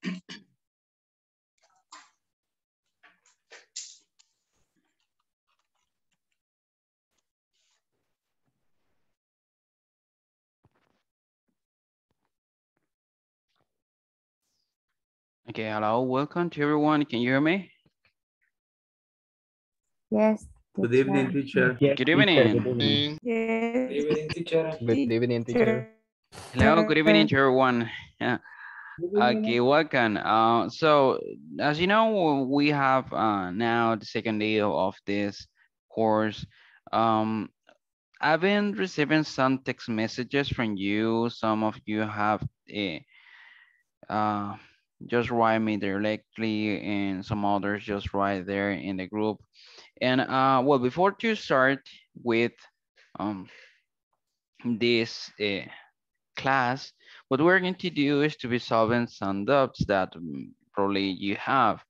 okay, hello, welcome to everyone. Can you hear me? Yes. Good evening, teacher. Yes, good evening. Good evening, yes. good evening teacher. Good evening, teacher. Hello, good evening to everyone. Yeah. Okay, welcome. Uh, so as you know, we have uh, now the second day of this course. Um, I've been receiving some text messages from you. Some of you have eh, uh, just write me directly and some others just write there in the group. And uh, well, before to start with um, this eh, class, What we're going to do is to be solving some doubts that mm, probably you have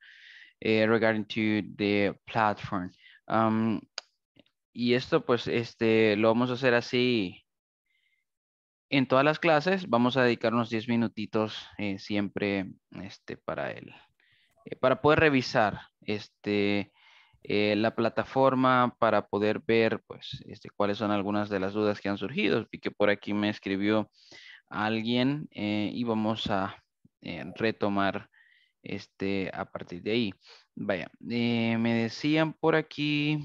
eh, regarding to the platform. Um, y esto pues este, lo vamos a hacer así en todas las clases. Vamos a dedicar unos 10 minutitos eh, siempre este, para él eh, para poder revisar este, la plataforma para poder ver pues, este, cuáles son algunas de las dudas que han surgido. Y que por aquí me escribió alguien eh, y vamos a eh, retomar este a partir de ahí. Vaya, eh, me decían por aquí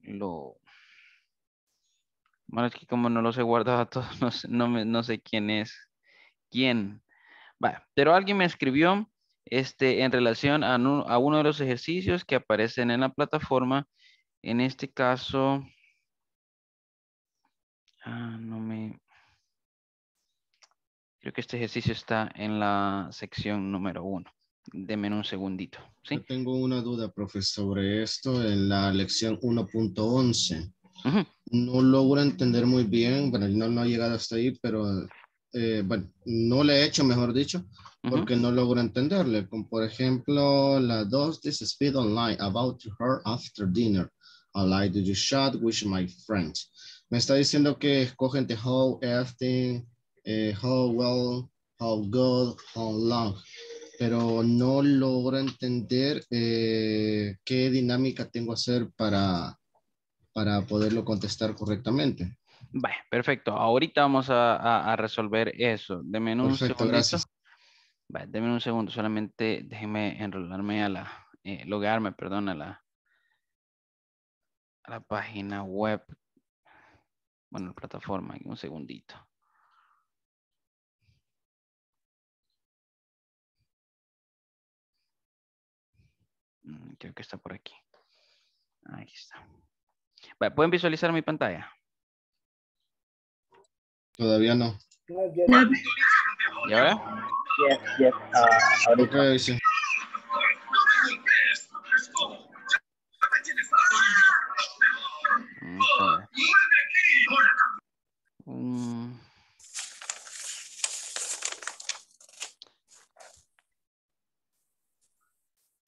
lo bueno, es que como no los he guardado a todos, no sé, no, sé quién es quién. Vaya, pero alguien me escribió este, en relación a, a uno de los ejercicios que aparecen en la plataforma. En este caso, Ah, no me... Creo que este ejercicio está en la sección número uno. Deme un segundito. ¿sí? tengo una duda, profe, sobre esto en la lección 1.11. No logro entender muy bien, bueno, no, no llegado hasta ahí, pero eh, no le he hecho, mejor dicho, porque no logro entenderle. por ejemplo, la 2, this speed online, about her after dinner. I like to shot with my friends. Me está diciendo que escogen de how often, how well, how good, how long. Pero no logro entender eh, qué dinámica tengo que hacer para, para poderlo contestar correctamente. perfecto. Ahorita vamos a, resolver eso. Deme un perfecto, deme un segundo. Solamente déjeme enrollarme a la, eh, logarme, perdón, la, a la página web bueno, la plataforma, un segundito. Mm, creo que está por aquí. Ahí está. ¿Pueden visualizar mi pantalla? Todavía no. ¿Ya? Yes, 1.11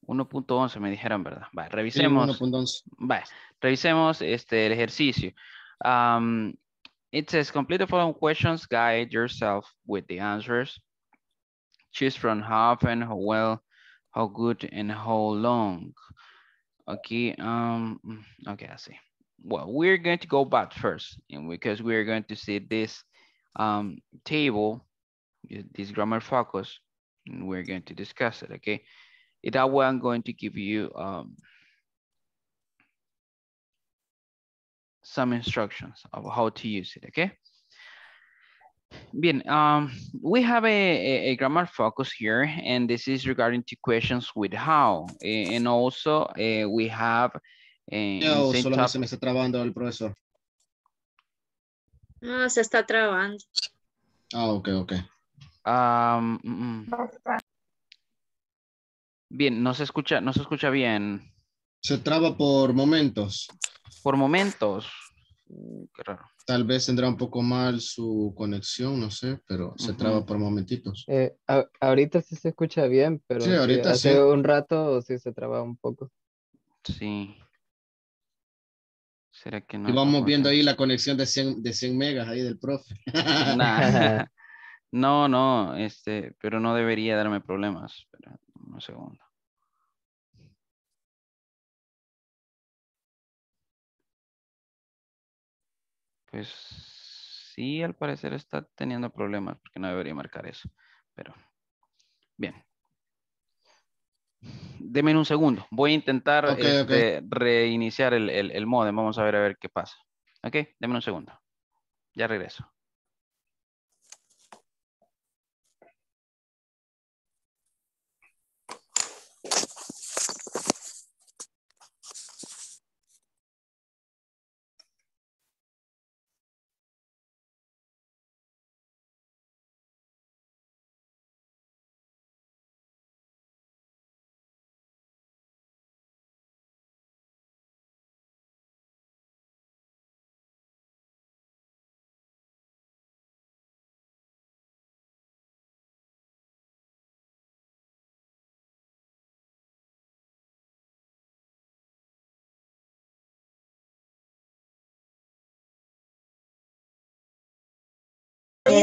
mm. me dijeron, ¿verdad? Vale, revisemos. revisemos este, el ejercicio. Um, it says, complete the following questions, guide yourself with the answers. Choose from how often, how well, how good, and how long. Aquí, um, mm, ok, así. well, we're going to go back first and because we're going to see this um, table, this grammar focus, and we're going to discuss it, okay? That way I'm going to give you um, some instructions of how to use it, okay? Bien, um, we have a, a, a, grammar focus here, and this is regarding to questions with how. And also, uh, we have En, solo se me está trabando el profesor. No, se está trabando. Ah, ok, ok. Mm, mm. bien, no se escucha, no se escucha bien. Se traba por momentos. Por momentos. Uh, Tal vez tendrá un poco mal su conexión, no sé, pero se traba por momentitos. Eh, ahorita sí se escucha bien, pero hace un rato sí se traba un poco. Sí. Y vamos viendo ahí la conexión de 100, megas ahí del profe. No, no, este, pero no debería darme problemas. Espera, un segundo. Pues sí, al parecer está teniendo problemas porque no debería marcar eso. Pero bien, Deme un segundo. Voy a intentar este, reiniciar el, modem. Vamos a ver a ver qué pasa. Ok, deme un segundo. Ya regreso.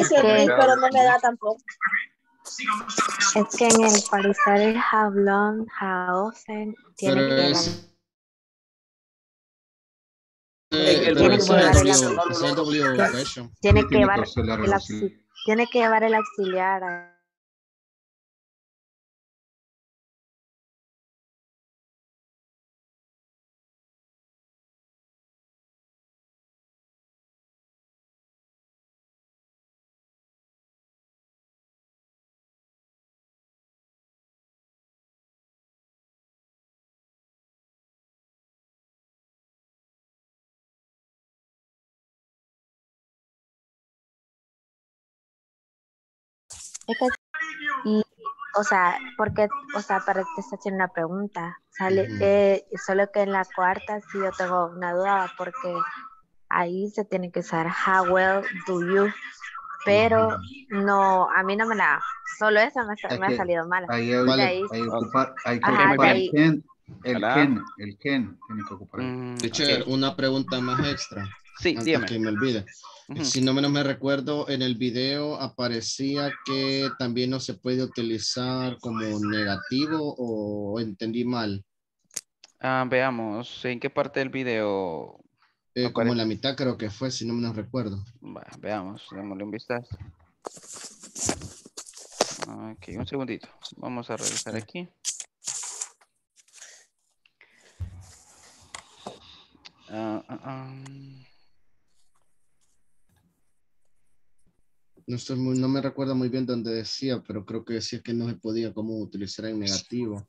es que, pero no me da tampoco. Es que en el parecer es eh, eh, how haosen tiene que es... tiene, que llevar el, tiene que llevar el auxiliar a y, o sea, porque, o sea, para te está haciendo una pregunta, sale, solo que en la cuarta sí yo tengo una duda, porque ahí se tiene que usar how well do you, pero no, a mí no me la, solo eso me, ha salido mal Ahí, hay, que ocupar el Ken, el Ken, tiene que ocupar. una pregunta más extra. Sí, antes me Si no menos me recuerdo, en el video aparecía que también no se puede utilizar como negativo o entendí mal. Ah, veamos, ¿en qué parte del video? Eh, como en la mitad creo que fue, si no menos recuerdo. veamos, démosle un vistazo. Ok, un segundito. Vamos a revisar aquí. Ah, ah, ah. no, estoy no me recuerdo muy bien dónde decía, pero creo que decía que no se podía como utilizar en negativo.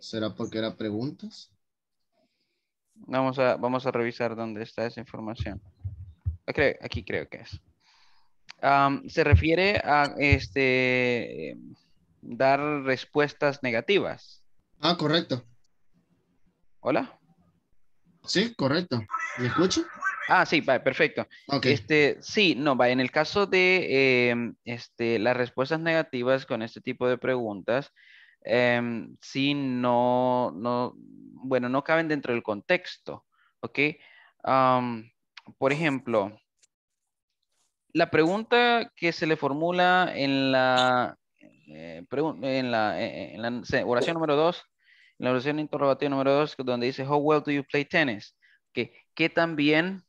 ¿Será porque era preguntas? Vamos a, vamos a revisar dónde está esa información. Ah, aquí creo que es. se refiere a este dar respuestas negativas. Ah, correcto. Hola. Sí, correcto. ¿Me escucho? Ah, sí, perfecto. Este, sí, no, va, en el caso de em, este, las respuestas negativas con este tipo de preguntas, em, sí, no, bueno, no caben dentro del contexto, ¿ok? por ejemplo, la pregunta que se le formula en la, eh, eh, en la, oración número 2, en la oración interrogativa número 2, donde dice, how well do you play tennis? que, que también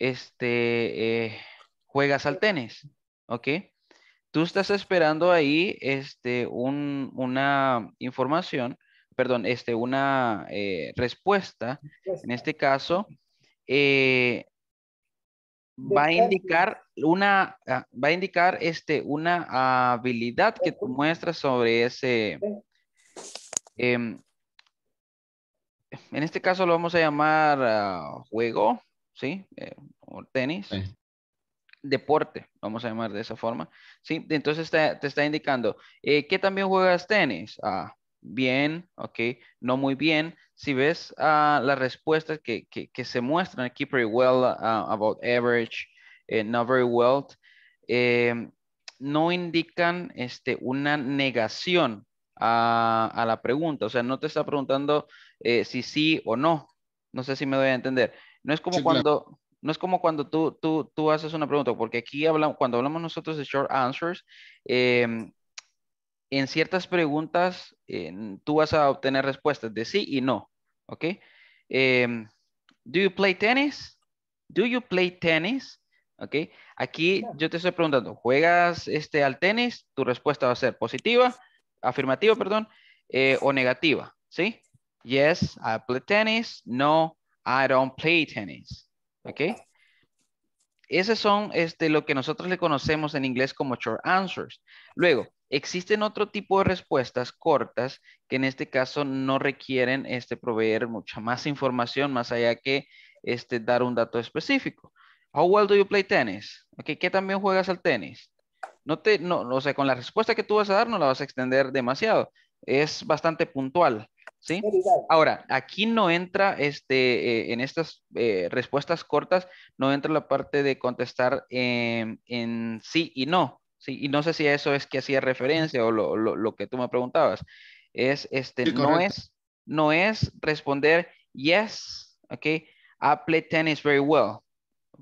este, eh, juegas al tenis, ¿ok? Tú estás esperando ahí este, una información, perdón, este, una eh, respuesta, en este caso, eh, va a indicar una, ah, va a indicar este, una habilidad que tú muestras sobre ese, em, en este caso lo vamos a llamar ah, juego, ¿sí? Eh, o tenis. Deporte, vamos a llamar de esa forma. ¿sí? Entonces te, está indicando, eh, que también juegas tenis? Ah, bien, ok, no muy bien. Si ves ah, las respuestas que, que, se muestran aquí, pretty well, ah, about average, eh, not very well, no indican este, una negación a, la pregunta. O sea, no te está preguntando si sí o no. No sé si me voy a entender. No es como cuando... No es como cuando tú, haces una pregunta, porque aquí hablamos, cuando hablamos nosotros de short answers, em, en ciertas preguntas em, tú vas a obtener respuestas de sí y no, ¿ok? Em, ¿Do you play tennis? ¿Do you play tennis? ¿Ok? Aquí yo te estoy preguntando, ¿juegas este, al tenis? Tu respuesta va a ser positiva, afirmativa, perdón, eh, o negativa, ¿sí? Yes, I play tennis. No, I don't play tennis. ¿Ok? Esos son este, lo que nosotros le conocemos en inglés como short answers. Luego, existen otro tipo de respuestas cortas que en este caso no requieren este, proveer mucha más información más allá que este, dar un dato específico. How well do you play tennis? ¿Qué también juegas al tenis? No te, no, o sea, con la respuesta que tú vas a dar no la vas a extender demasiado. Es bastante puntual. ¿sí? Ahora, aquí no entra, este, eh, en estas eh, respuestas cortas, no entra la parte de contestar em, en sí y no, ¿sí? Y no sé si eso es que hacía referencia o lo, que tú me preguntabas. Es, este, no es, no es responder yes, okay I play tennis very well,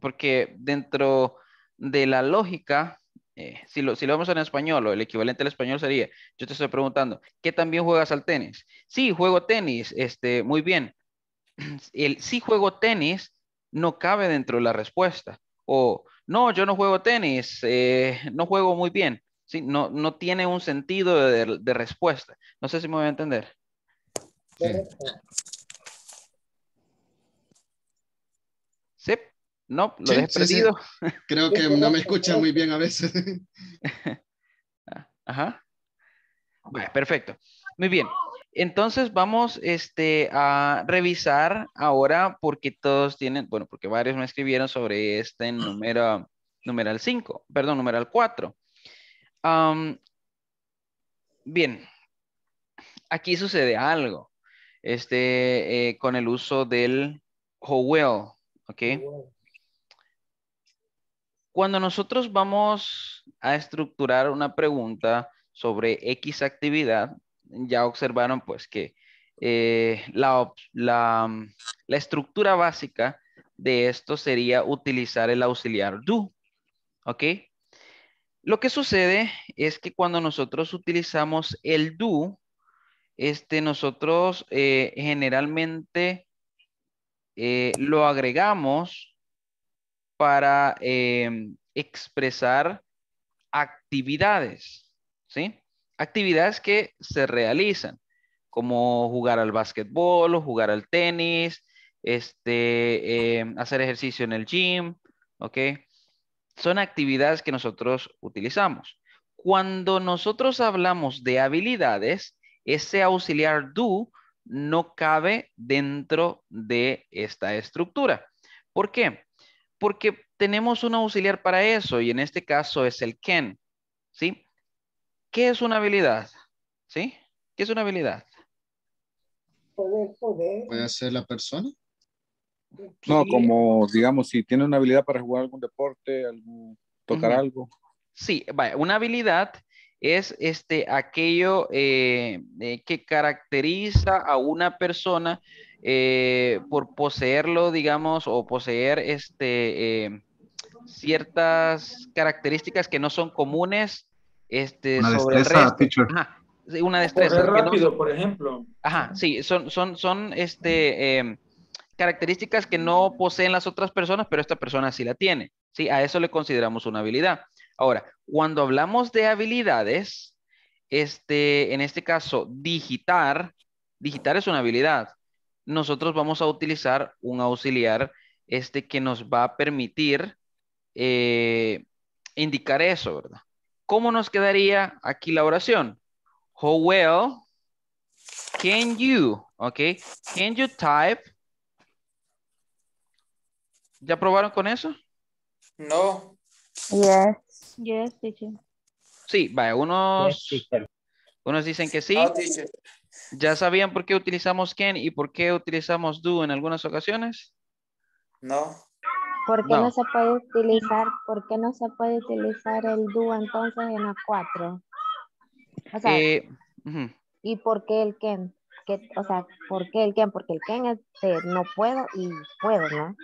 porque dentro de la lógica eh, si, lo, vamos lo vemos en español, o el equivalente al español sería, yo te estoy preguntando, ¿qué también juegas al tenis? Sí, juego tenis, este, muy bien. El sí juego tenis no cabe dentro de la respuesta. O no, yo no juego tenis, eh, no juego muy bien. Sí, no, no tiene un sentido de, respuesta. No sé si me voy a entender. No, lo he Creo que no me escucha muy bien a veces. Ajá. perfecto. Muy bien. Entonces vamos este, a revisar ahora porque todos tienen, bueno, porque varios me escribieron sobre este número, numeral 5, perdón, numeral 4. bien, aquí sucede algo este, eh, con el uso del how well, ¿ok? Cuando nosotros vamos a estructurar una pregunta sobre X actividad, ya observaron pues que eh, mm, la, estructura básica de esto sería utilizar el auxiliar do, ¿ok? Lo que sucede es que cuando nosotros utilizamos el do, este, nosotros eh, generalmente eh, lo agregamos para em, expresar actividades, ¿sí? Actividades que se realizan, como jugar al básquetbol, o jugar al tenis, este, em, hacer ejercicio en el gym, ¿ok? Son actividades que nosotros utilizamos. Cuando nosotros hablamos de habilidades, ese auxiliar do no cabe dentro de esta estructura. ¿Por qué? porque tenemos un auxiliar para eso y en este caso es el Ken, ¿sí? ¿Qué es una habilidad? ¿Sí? ¿Qué es una habilidad? Poder, poder. ¿Puede ser la persona? No, como digamos, si tiene una habilidad para jugar algún deporte, tocar algo. Sí, una habilidad es este, aquello eh, eh, que caracteriza a una persona eh, por poseerlo, digamos, o poseer este, em, ciertas características que no son comunes este, una destreza, una destreza. rápido, por ejemplo. Ajá, sí, son, son, son este, em, características que no poseen las otras personas, pero esta persona sí la tiene. ¿sí? A eso le consideramos una habilidad. Ahora, cuando hablamos de habilidades, este, en este caso, digitar, digitar es una habilidad nosotros vamos a utilizar un auxiliar este que nos va a permitir eh, indicar eso, ¿verdad? ¿Cómo nos quedaría aquí la oración? How well can you, ok, can you type? ¿Ya probaron con eso? No. Yes. Yes, teacher. Sí, vaya, unos... dicen que sí. ¿Ya sabían por qué utilizamos can y por qué utilizamos do en algunas ocasiones? No. ¿Por qué no, se puede utilizar, por no se puede utilizar el do entonces en a 4? O sea, eh, ¿y por qué el can? ¿Qué, o sea, ¿por qué el can? Porque el can es de no puedo y puedo, ¿no?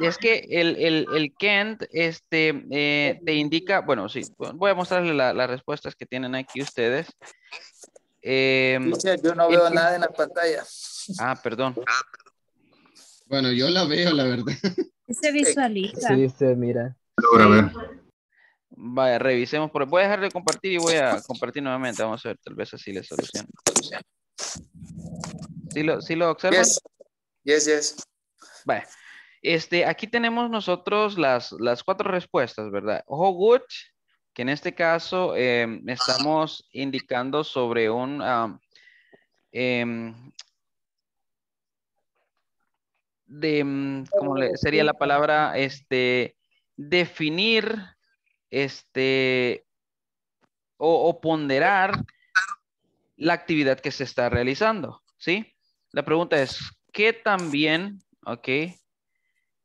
Es que el, el, el can este, eh, te indica, bueno, sí, voy a mostrarle las respuestas que tienen aquí ustedes. Eh, yo no veo este, nada en la pantalla. Ah, perdón. Bueno, yo la veo, la verdad. Se visualiza. Sí, se mira. ver. Vaya, revisemos. Por... Voy a dejar de compartir y voy a compartir nuevamente. Vamos a ver, tal vez así le soluciono. ¿Sí lo, sí lo observan? Yes, yes. Vaya. Este, aquí tenemos nosotros las, las cuatro respuestas, ¿verdad? good que en este caso em, estamos indicando sobre un... Em, de, mm, ¿cómo sería la palabra? Este, definir, este, o, ponderar la actividad que se está realizando, ¿sí? La pregunta es, ¿qué tan bien, ok,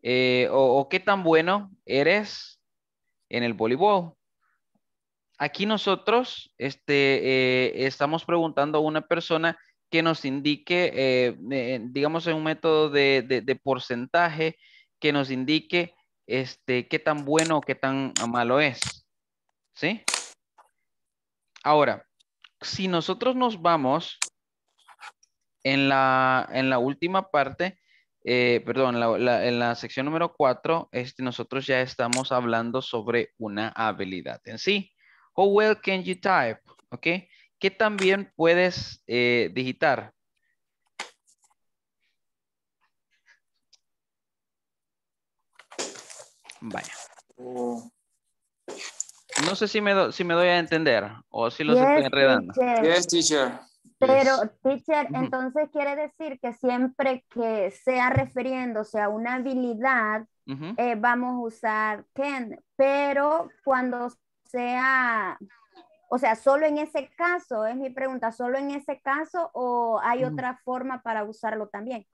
eh, o qué tan bueno eres en el voleibol? Aquí nosotros este, eh, estamos preguntando a una persona que nos indique, eh, eh, digamos en un método de, porcentaje que nos indique este, qué tan bueno o qué tan malo es. ¿Sí? Ahora, si nosotros nos vamos en la, última parte, perdón, en la sección número 4, este, nosotros ya estamos hablando sobre una habilidad en sí. How well can you type? ¿Ok? ¿Qué también puedes eh, digitar? Vaya. Oh. No sé si me, si me doy a entender o si los estoy enredando. Yes, teacher. Pero, teacher, entonces quiere decir que siempre que sea refiriéndose a una habilidad, eh, vamos a usar can, pero cuando sea, o sea, solo en ese caso, es mi pregunta, solo en ese caso o hay otra forma para usarlo también?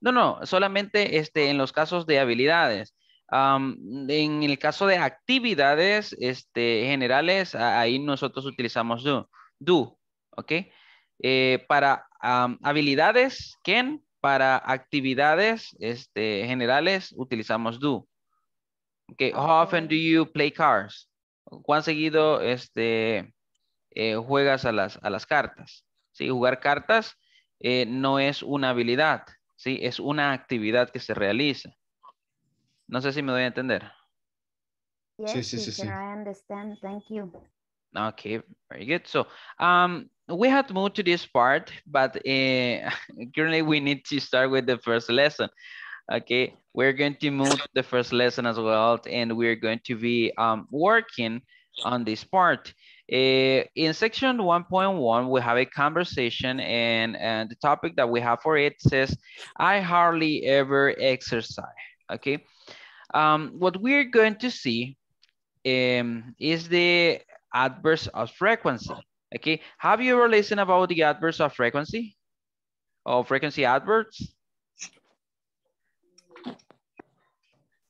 No, no, solamente este, en los casos de habilidades. en el caso de actividades este, generales, ahí nosotros utilizamos do, do ¿ok? Eh, para habilidades, ¿quién? para actividades este, generales utilizamos do. Okay, how often do you play cards? cuán seguido este, eh, juegas a las, a las cartas. ¿sí? Jugar cartas eh, no es una habilidad, ¿sí? es una actividad que se realiza. No sé si me doy a entender. sí, sí, sí, sí. I understand. Thank you. Okay, very good. So, um, we have moved to this part, but uh, currently we need to start with the first lesson. okay? We're going to move to the first lesson as well, and we're going to be um, working on this part. Uh, in section 1.1, we have a conversation and, and the topic that we have for it says, I hardly ever exercise, okay? Um, what we're going to see um, is the adverse of frequency, okay? Have you ever listened about the adverse of frequency? Or frequency adverbs?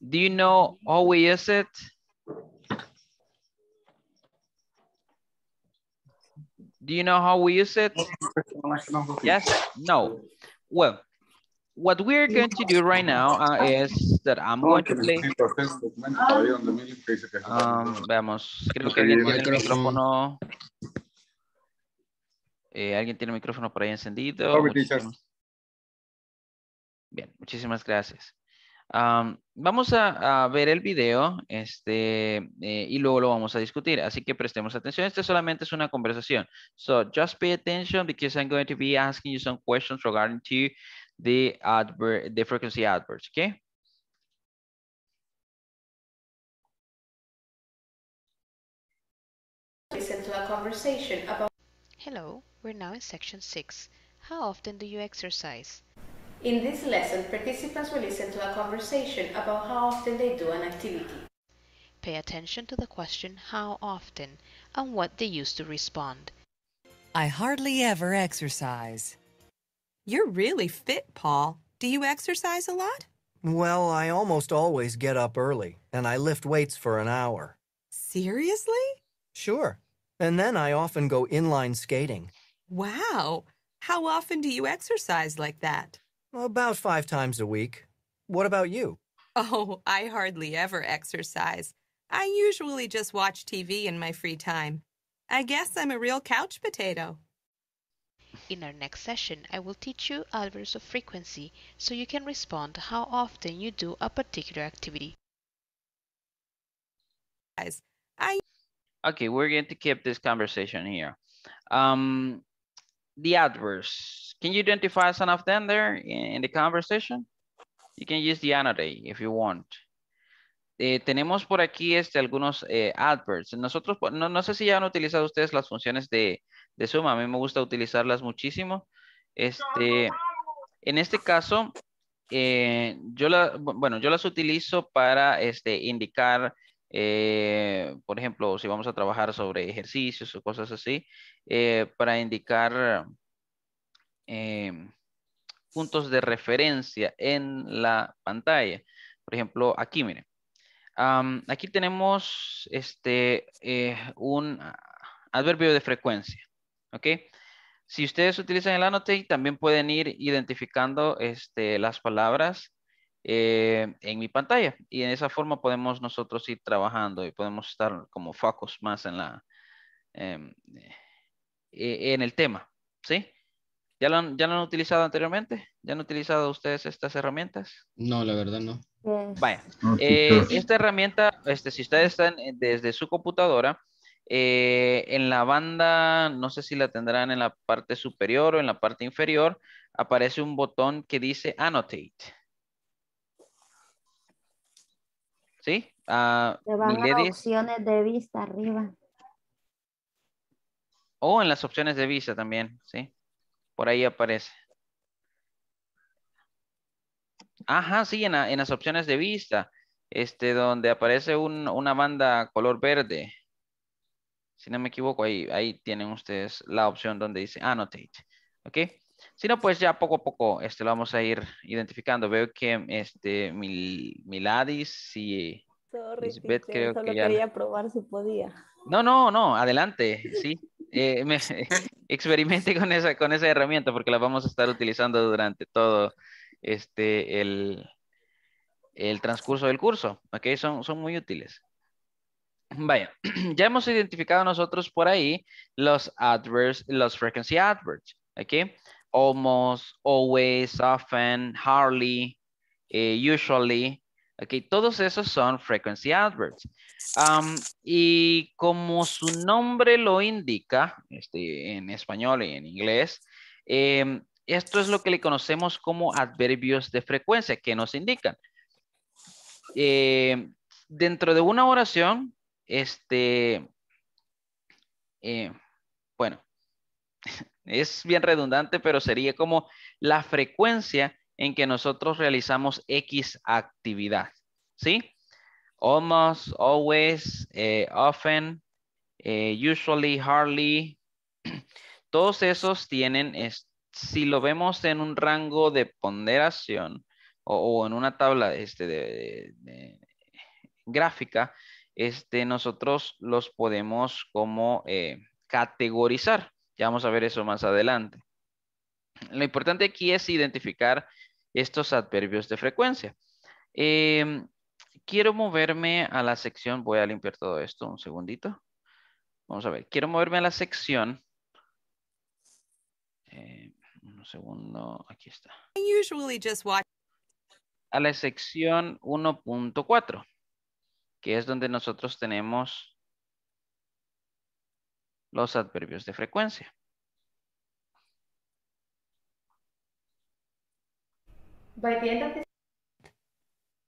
Do you know how we use it? Do you know how we use it? Yes, no. Well, what we're going to do right now uh, is that I'm going to play. Um, veamos, creo que alguien tiene el micrófono. Eh, alguien tiene el micrófono por ahí encendido. Bien, muchísimas gracias. Um, vamos a, ver el video este, eh, y luego lo vamos a discutir. Así que prestemos atención. Este solamente es una conversación. So just pay attention because I'm going to be asking you some questions regarding to the adver the frequency adverbs. Okay. Listen to a conversation about. Hello, we're now in section six. How often do you exercise? In this lesson, participants will listen to a conversation about how often they do an activity. Pay attention to the question how often and what they used to respond. I hardly ever exercise. You're really fit, Paul. Do you exercise a lot? Well, I almost always get up early, and I lift weights for an hour. Seriously? Sure. And then I often go inline skating. Wow. How often do you exercise like that? About five times a week. What about you? Oh, I hardly ever exercise. I usually just watch TV in my free time. I guess I'm a real couch potato. In our next session, I will teach you adverbs of frequency so you can respond how often you do a particular activity. I okay, we're going to keep this conversation here. Um, the adverbs. Can you identify some of them there in the conversation? You can use the if you want. Eh, tenemos por aquí este, algunos eh, adverts. Nosotros, no, sé si ya han utilizado ustedes las funciones de, de suma. A mí me gusta utilizarlas muchísimo. Este, en este caso, eh, yo, la, bueno, yo las utilizo para este, indicar, por ejemplo, si vamos a trabajar sobre ejercicios o cosas así, para indicar Em, puntos de referencia en la pantalla. Por ejemplo, aquí, miren. aquí tenemos este, eh, un adverbio de frecuencia. ¿Ok? Si ustedes utilizan el annotate, también pueden ir identificando este, las palabras eh, en mi pantalla. Y en esa forma podemos nosotros ir trabajando y podemos estar como focos más en, la, em, eh, en el tema. ¿Sí? ¿Ya lo, han, utilizado anteriormente? ¿Ya han utilizado ustedes estas herramientas? No, la verdad no. Vaya, eh, esta herramienta, este, si ustedes están eh, desde su computadora, eh, en la banda, no sé si la tendrán en la parte superior o en la parte inferior, aparece un botón que dice Annotate. ¿Sí? Uh, van las opciones de vista arriba. O en las opciones de vista también, ¿sí? Por ahí aparece. Ajá, sí, en, las opciones de vista. Este, donde aparece una banda color verde. Si no me equivoco, ahí, ahí tienen ustedes la opción donde dice annotate. ¿Ok? Si no, pues ya poco a poco este, lo vamos a ir identificando. Veo que este, Mil, Miladis y Sorry, creo que quería probar podía. No, no, no, adelante, sí. Eh, experimente con esa, con esa herramienta porque la vamos a estar utilizando durante todo este, el, el transcurso del curso. ¿ok? Son, son muy útiles. Vaya, ya hemos identificado nosotros por ahí los adverbs, los frequency adverbs. okay, Almost, always, often, hardly, eh, usually, Okay, todos esos son frequency adverbs. y como su nombre lo indica, este, en español y en inglés, em, esto es lo que le conocemos como adverbios de frecuencia, que nos indican. Em, dentro de una oración, este, em, bueno, es bien redundante, pero sería como la frecuencia en que nosotros realizamos X actividad, ¿sí? Almost, always, eh, often, eh, usually, hardly. Todos esos tienen, si lo vemos en un rango de ponderación o, en una tabla este, gráfica, este, nosotros los podemos como eh, categorizar. Ya vamos a ver eso más adelante. Lo importante aquí es identificar estos adverbios de frecuencia. Em, quiero moverme a la sección, voy a limpiar todo esto un segundito. Vamos a ver, quiero moverme a la sección. Em, un segundo, aquí está. A la sección 1.4, que es donde nosotros tenemos los adverbios de frecuencia.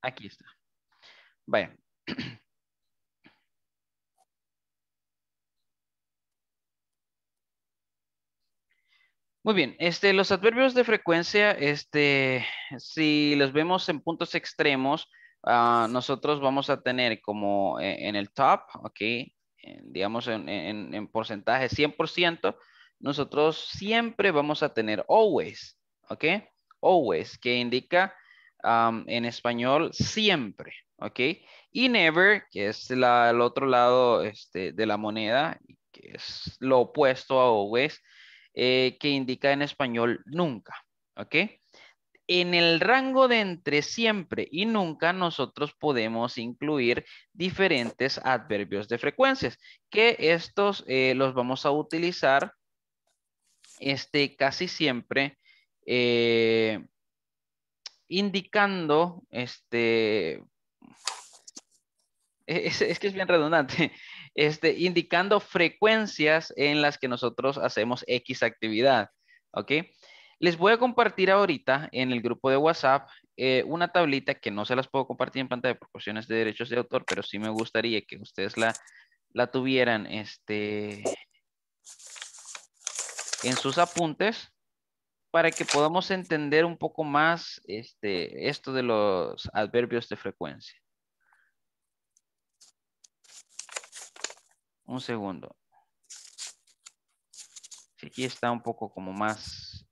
Aquí está. Vaya. Muy bien, este, los adverbios de frecuencia, este, si los vemos en puntos extremos, ah, nosotros vamos a tener como eh, en, el top, ok, digamos en, en, porcentaje 100%, nosotros siempre vamos a tener always, ok always, que indica en español siempre, Y never, que es el otro lado este, de la moneda, que es lo opuesto a always, eh, que indica en español nunca, En el rango de entre siempre y nunca nosotros podemos incluir diferentes adverbios de frecuencias, que estos eh, los vamos a utilizar este, casi siempre eh, indicando, este, e-, es, que es bien redundante, este, indicando frecuencias en las que nosotros hacemos X actividad, ¿ok? Les voy a compartir ahorita en el grupo de WhatsApp eh, una tablita que no se las puedo compartir en pantalla por cuestiones de derechos de autor, pero sí me gustaría que ustedes la, la tuvieran este, en sus apuntes para que podamos entender un poco más este, esto de los adverbios de frecuencia. Un segundo. aquí está un poco como más,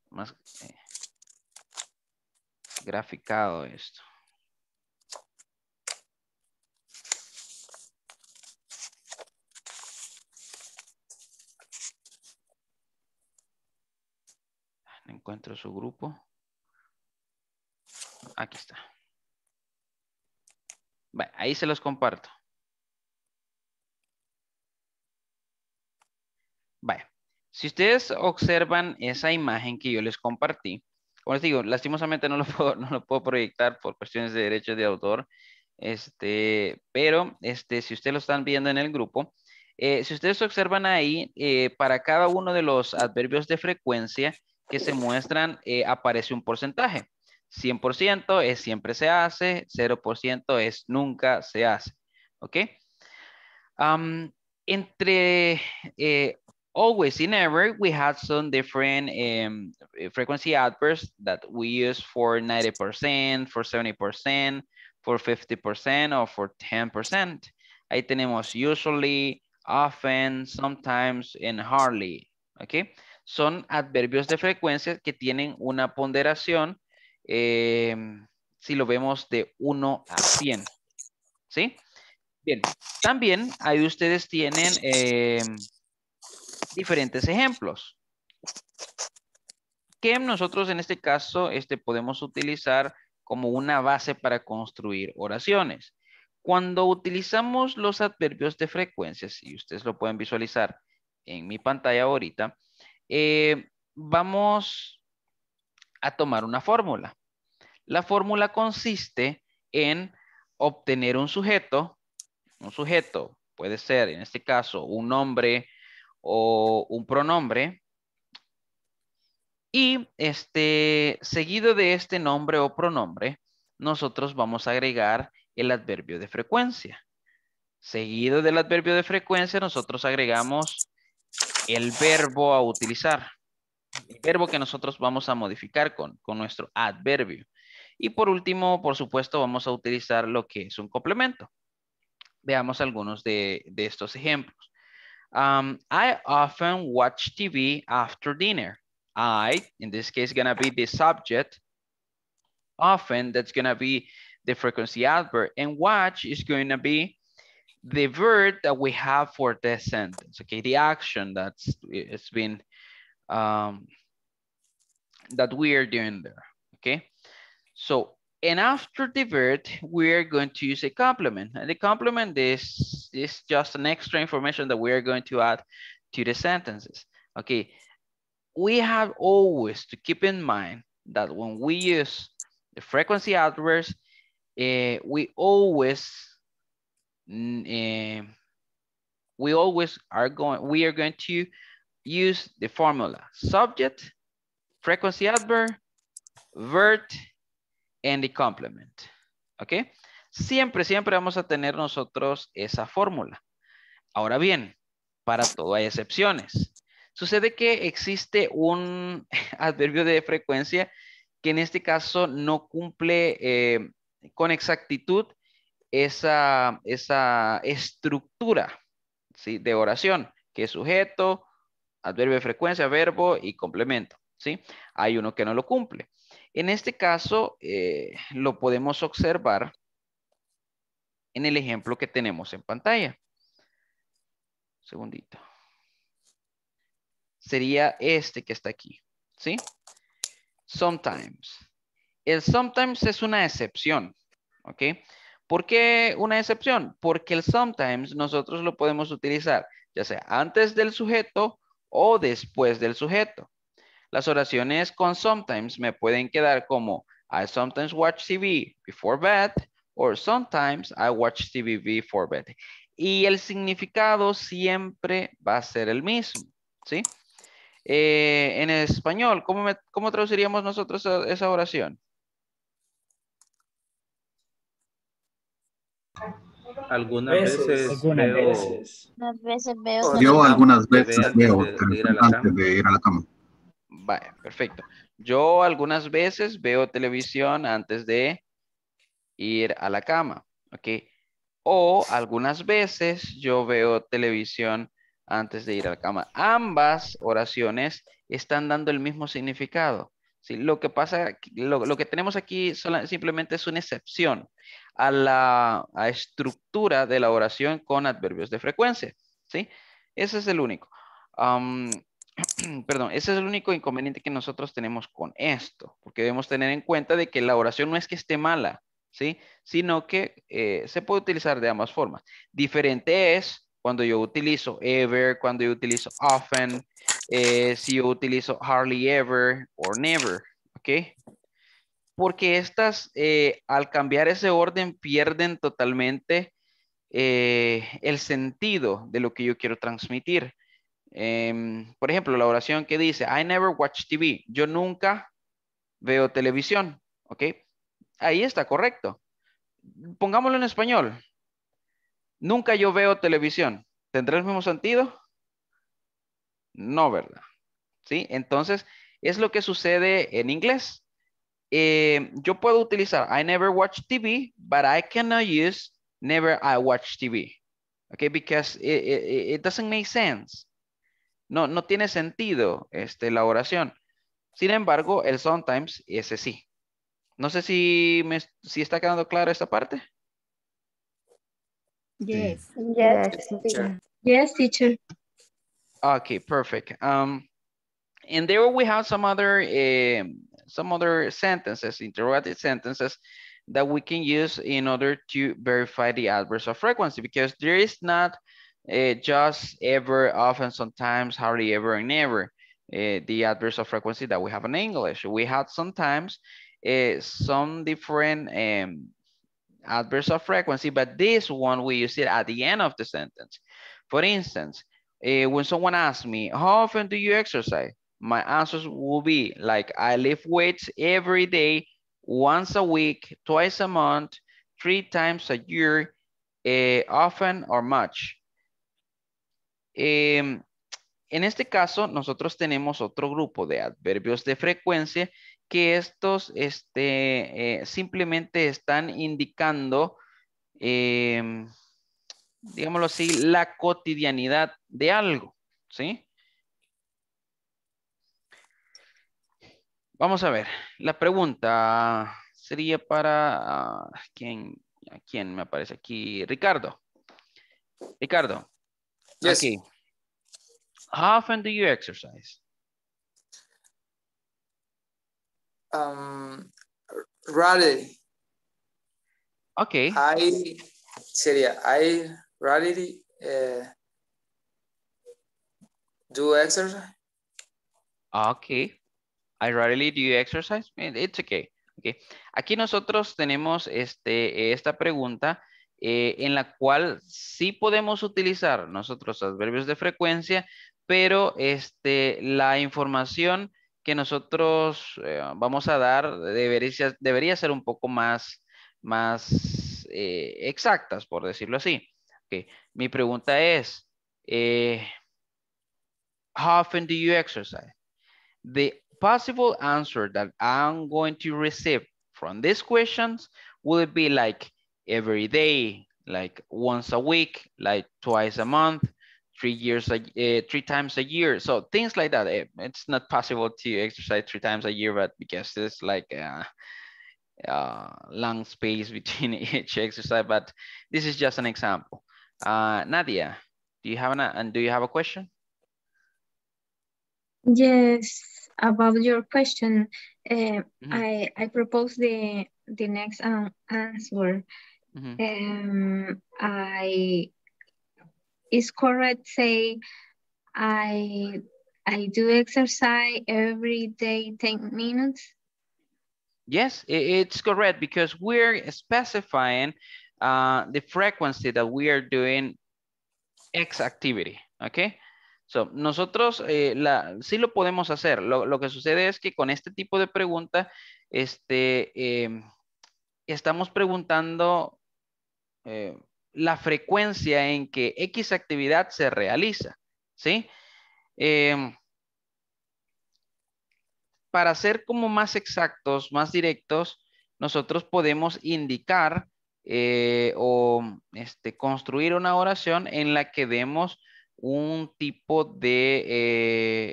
eh, graficado esto. Encuentro su grupo. Aquí está. ahí se los comparto. si ustedes observan esa imagen que yo les compartí, como les digo, lastimosamente no lo puedo, proyectar por cuestiones de derechos de autor, este, pero este, si ustedes lo están viendo en el grupo, eh, si ustedes observan ahí, eh, para cada uno de los adverbios de frecuencia, que se muestran eh, aparece un porcentaje. 100% es siempre se hace, 0% es nunca se hace. ¿Ok? Um, entre eh, always and ever, we had some different um, frequency adverbs that we use for 90%, for 70%, for 50% or for 10%. Ahí tenemos usually, often, sometimes, and hardly. Okay son adverbios de frecuencia que tienen una ponderación, em, si lo vemos, de 1 a 100. ¿Sí? Bien, también ahí ustedes tienen em, diferentes ejemplos. Que nosotros en este caso este, podemos utilizar como una base para construir oraciones. Cuando utilizamos los adverbios de frecuencia, y ustedes lo pueden visualizar en mi pantalla ahorita, eh, vamos a tomar una fórmula. La fórmula consiste en obtener un sujeto, un sujeto puede ser en este caso un nombre o un pronombre, y este, seguido de este nombre o pronombre, nosotros vamos a agregar el adverbio de frecuencia. Seguido del adverbio de frecuencia, nosotros agregamos el verbo a utilizar. El verbo que nosotros vamos a modificar con, con nuestro adverbio. Y por último, por supuesto, vamos a utilizar lo que es un complemento. Veamos algunos de, de estos ejemplos. Um, I often watch TV after dinner. I, in this case, gonna be the subject. Often, that's gonna be the frequency adverb. And watch is gonna be the verb that we have for this sentence, okay? The action that's it's been um, that we are doing there, okay? So, and after the verb, we are going to use a complement. And the complement is, is just an extra information that we are going to add to the sentences, okay? We have always to keep in mind that when we use the frequency adverbs, eh, we always Eh, we always are going, we are going to use the formula subject, frequency adverb, verb, and the complement. ¿Ok? Siempre, siempre vamos a tener nosotros esa fórmula. Ahora bien, para todo hay excepciones. Sucede que existe un adverbio de frecuencia que en este caso no cumple eh, con exactitud esa, esa estructura de oración, que es sujeto, adverbio de frecuencia, verbo y complemento. ¿sí? Hay uno que no lo cumple. En este caso, eh, lo podemos observar en el ejemplo que tenemos en pantalla. segundito. Sería este que está aquí, ¿sí? Sometimes. El sometimes es una excepción, ¿ok? ¿Por qué una excepción? Porque el sometimes nosotros lo podemos utilizar ya sea antes del sujeto o después del sujeto. Las oraciones con sometimes me pueden quedar como I sometimes watch TV before bed or sometimes I watch TV before bed. Y el significado siempre va a ser el mismo, ¿sí? Eh, en español, ¿cómo, ¿cómo traduciríamos nosotros esa oración? Algunas veces, algunas veo, veces. yo algunas veces veo antes de ir a la cama. Vaya, perfecto. Yo algunas veces veo televisión antes de ir a la cama, O algunas veces yo veo televisión antes de ir a la cama. Ambas oraciones están dando el mismo significado. si Lo que pasa, lo, que tenemos aquí simplemente es una excepción a la estructura de la oración con adverbios de frecuencia. ¿sí? Ese es el único. perdón, ese es el único inconveniente que nosotros tenemos con esto, porque debemos tener en cuenta de que la oración no es que esté mala, ¿sí? Sino que eh, se puede utilizar de ambas formas. Diferente es cuando yo utilizo ever, cuando yo utilizo often, eh, si yo utilizo hardly ever o never, ¿ok? porque estas, eh, al cambiar ese orden, pierden totalmente eh, el sentido de lo que yo quiero transmitir. Em, por ejemplo, la oración que dice, I never watch TV, yo nunca veo televisión, ¿ok? Ahí está, correcto. Pongámoslo en español. Nunca yo veo televisión. ¿Tendrá el mismo sentido? No, ¿verdad? ¿Sí? Entonces, es lo que sucede en inglés. Eh, yo puedo utilizar I never watch TV, but I cannot use never I watch TV. Okay, because it, doesn't make sense. No, no tiene sentido este, la oración. Sin embargo, el sometimes, ese sí. No sé si, si está quedando claro esta parte. Yes. Yes, Yes, teacher. Okay, perfect. Um, and there we have some other eh, some other sentences, interrogative sentences that we can use in order to verify the adverse of frequency because there is not uh, just ever, often, sometimes, hardly ever, and never. Uh, the adverse of frequency that we have in English. We had sometimes uh, some different um, adverbs of frequency, but this one we use it at the end of the sentence. For instance, uh, when someone asks me, how often do you exercise? my answers will be like I lift weights every day, once a week, twice a month, three times a year, eh, often or much. Em, en este caso, nosotros tenemos otro grupo de adverbios de frecuencia que estos este, eh, simplemente están indicando, em, digámoslo así, la cotidianidad de algo, ¿sí? Vamos a ver, la pregunta sería para ah, quién, quién me aparece aquí, Ricardo. Ricardo. Yes. aquí. How often do you exercise? Um, rarely. Okay. I sería I rarely eh, do exercise. Okay. I rarely do exercise. It's eh, okay. Aquí nosotros tenemos este, esta pregunta eh, en la cual sí podemos utilizar nosotros adverbios de frecuencia, pero este, la información que nosotros eh, vamos a dar debería, debería, ser un poco más, más exactas, por decirlo así. Mi pregunta es, eh, how often do you exercise? possible answer that I'm going to receive from these questions will be like every day, like once a week, like twice a month, three years, uh, three times a year. So things like that. It, eh, it's not possible to exercise three times a year, but because it's like a, uh, a uh, long space between each exercise. But this is just an example. Uh, Nadia, do you have an and uh, do you have a question? Yes, about your question, uh, mm -hmm. I, I propose the, the next um, answer. Mm -hmm. um, I is correct say I I do exercise every day 10 minutes? Yes, it's correct because we're specifying uh, the frequency that we are doing X activity, okay? nosotros eh, sí lo podemos hacer. Lo, que sucede es que con este tipo de pregunta, este, em, estamos preguntando eh, la frecuencia en que X actividad se realiza. Em, para ser como más exactos, más directos, nosotros podemos indicar eh, o este, construir una oración en la que demos un tipo de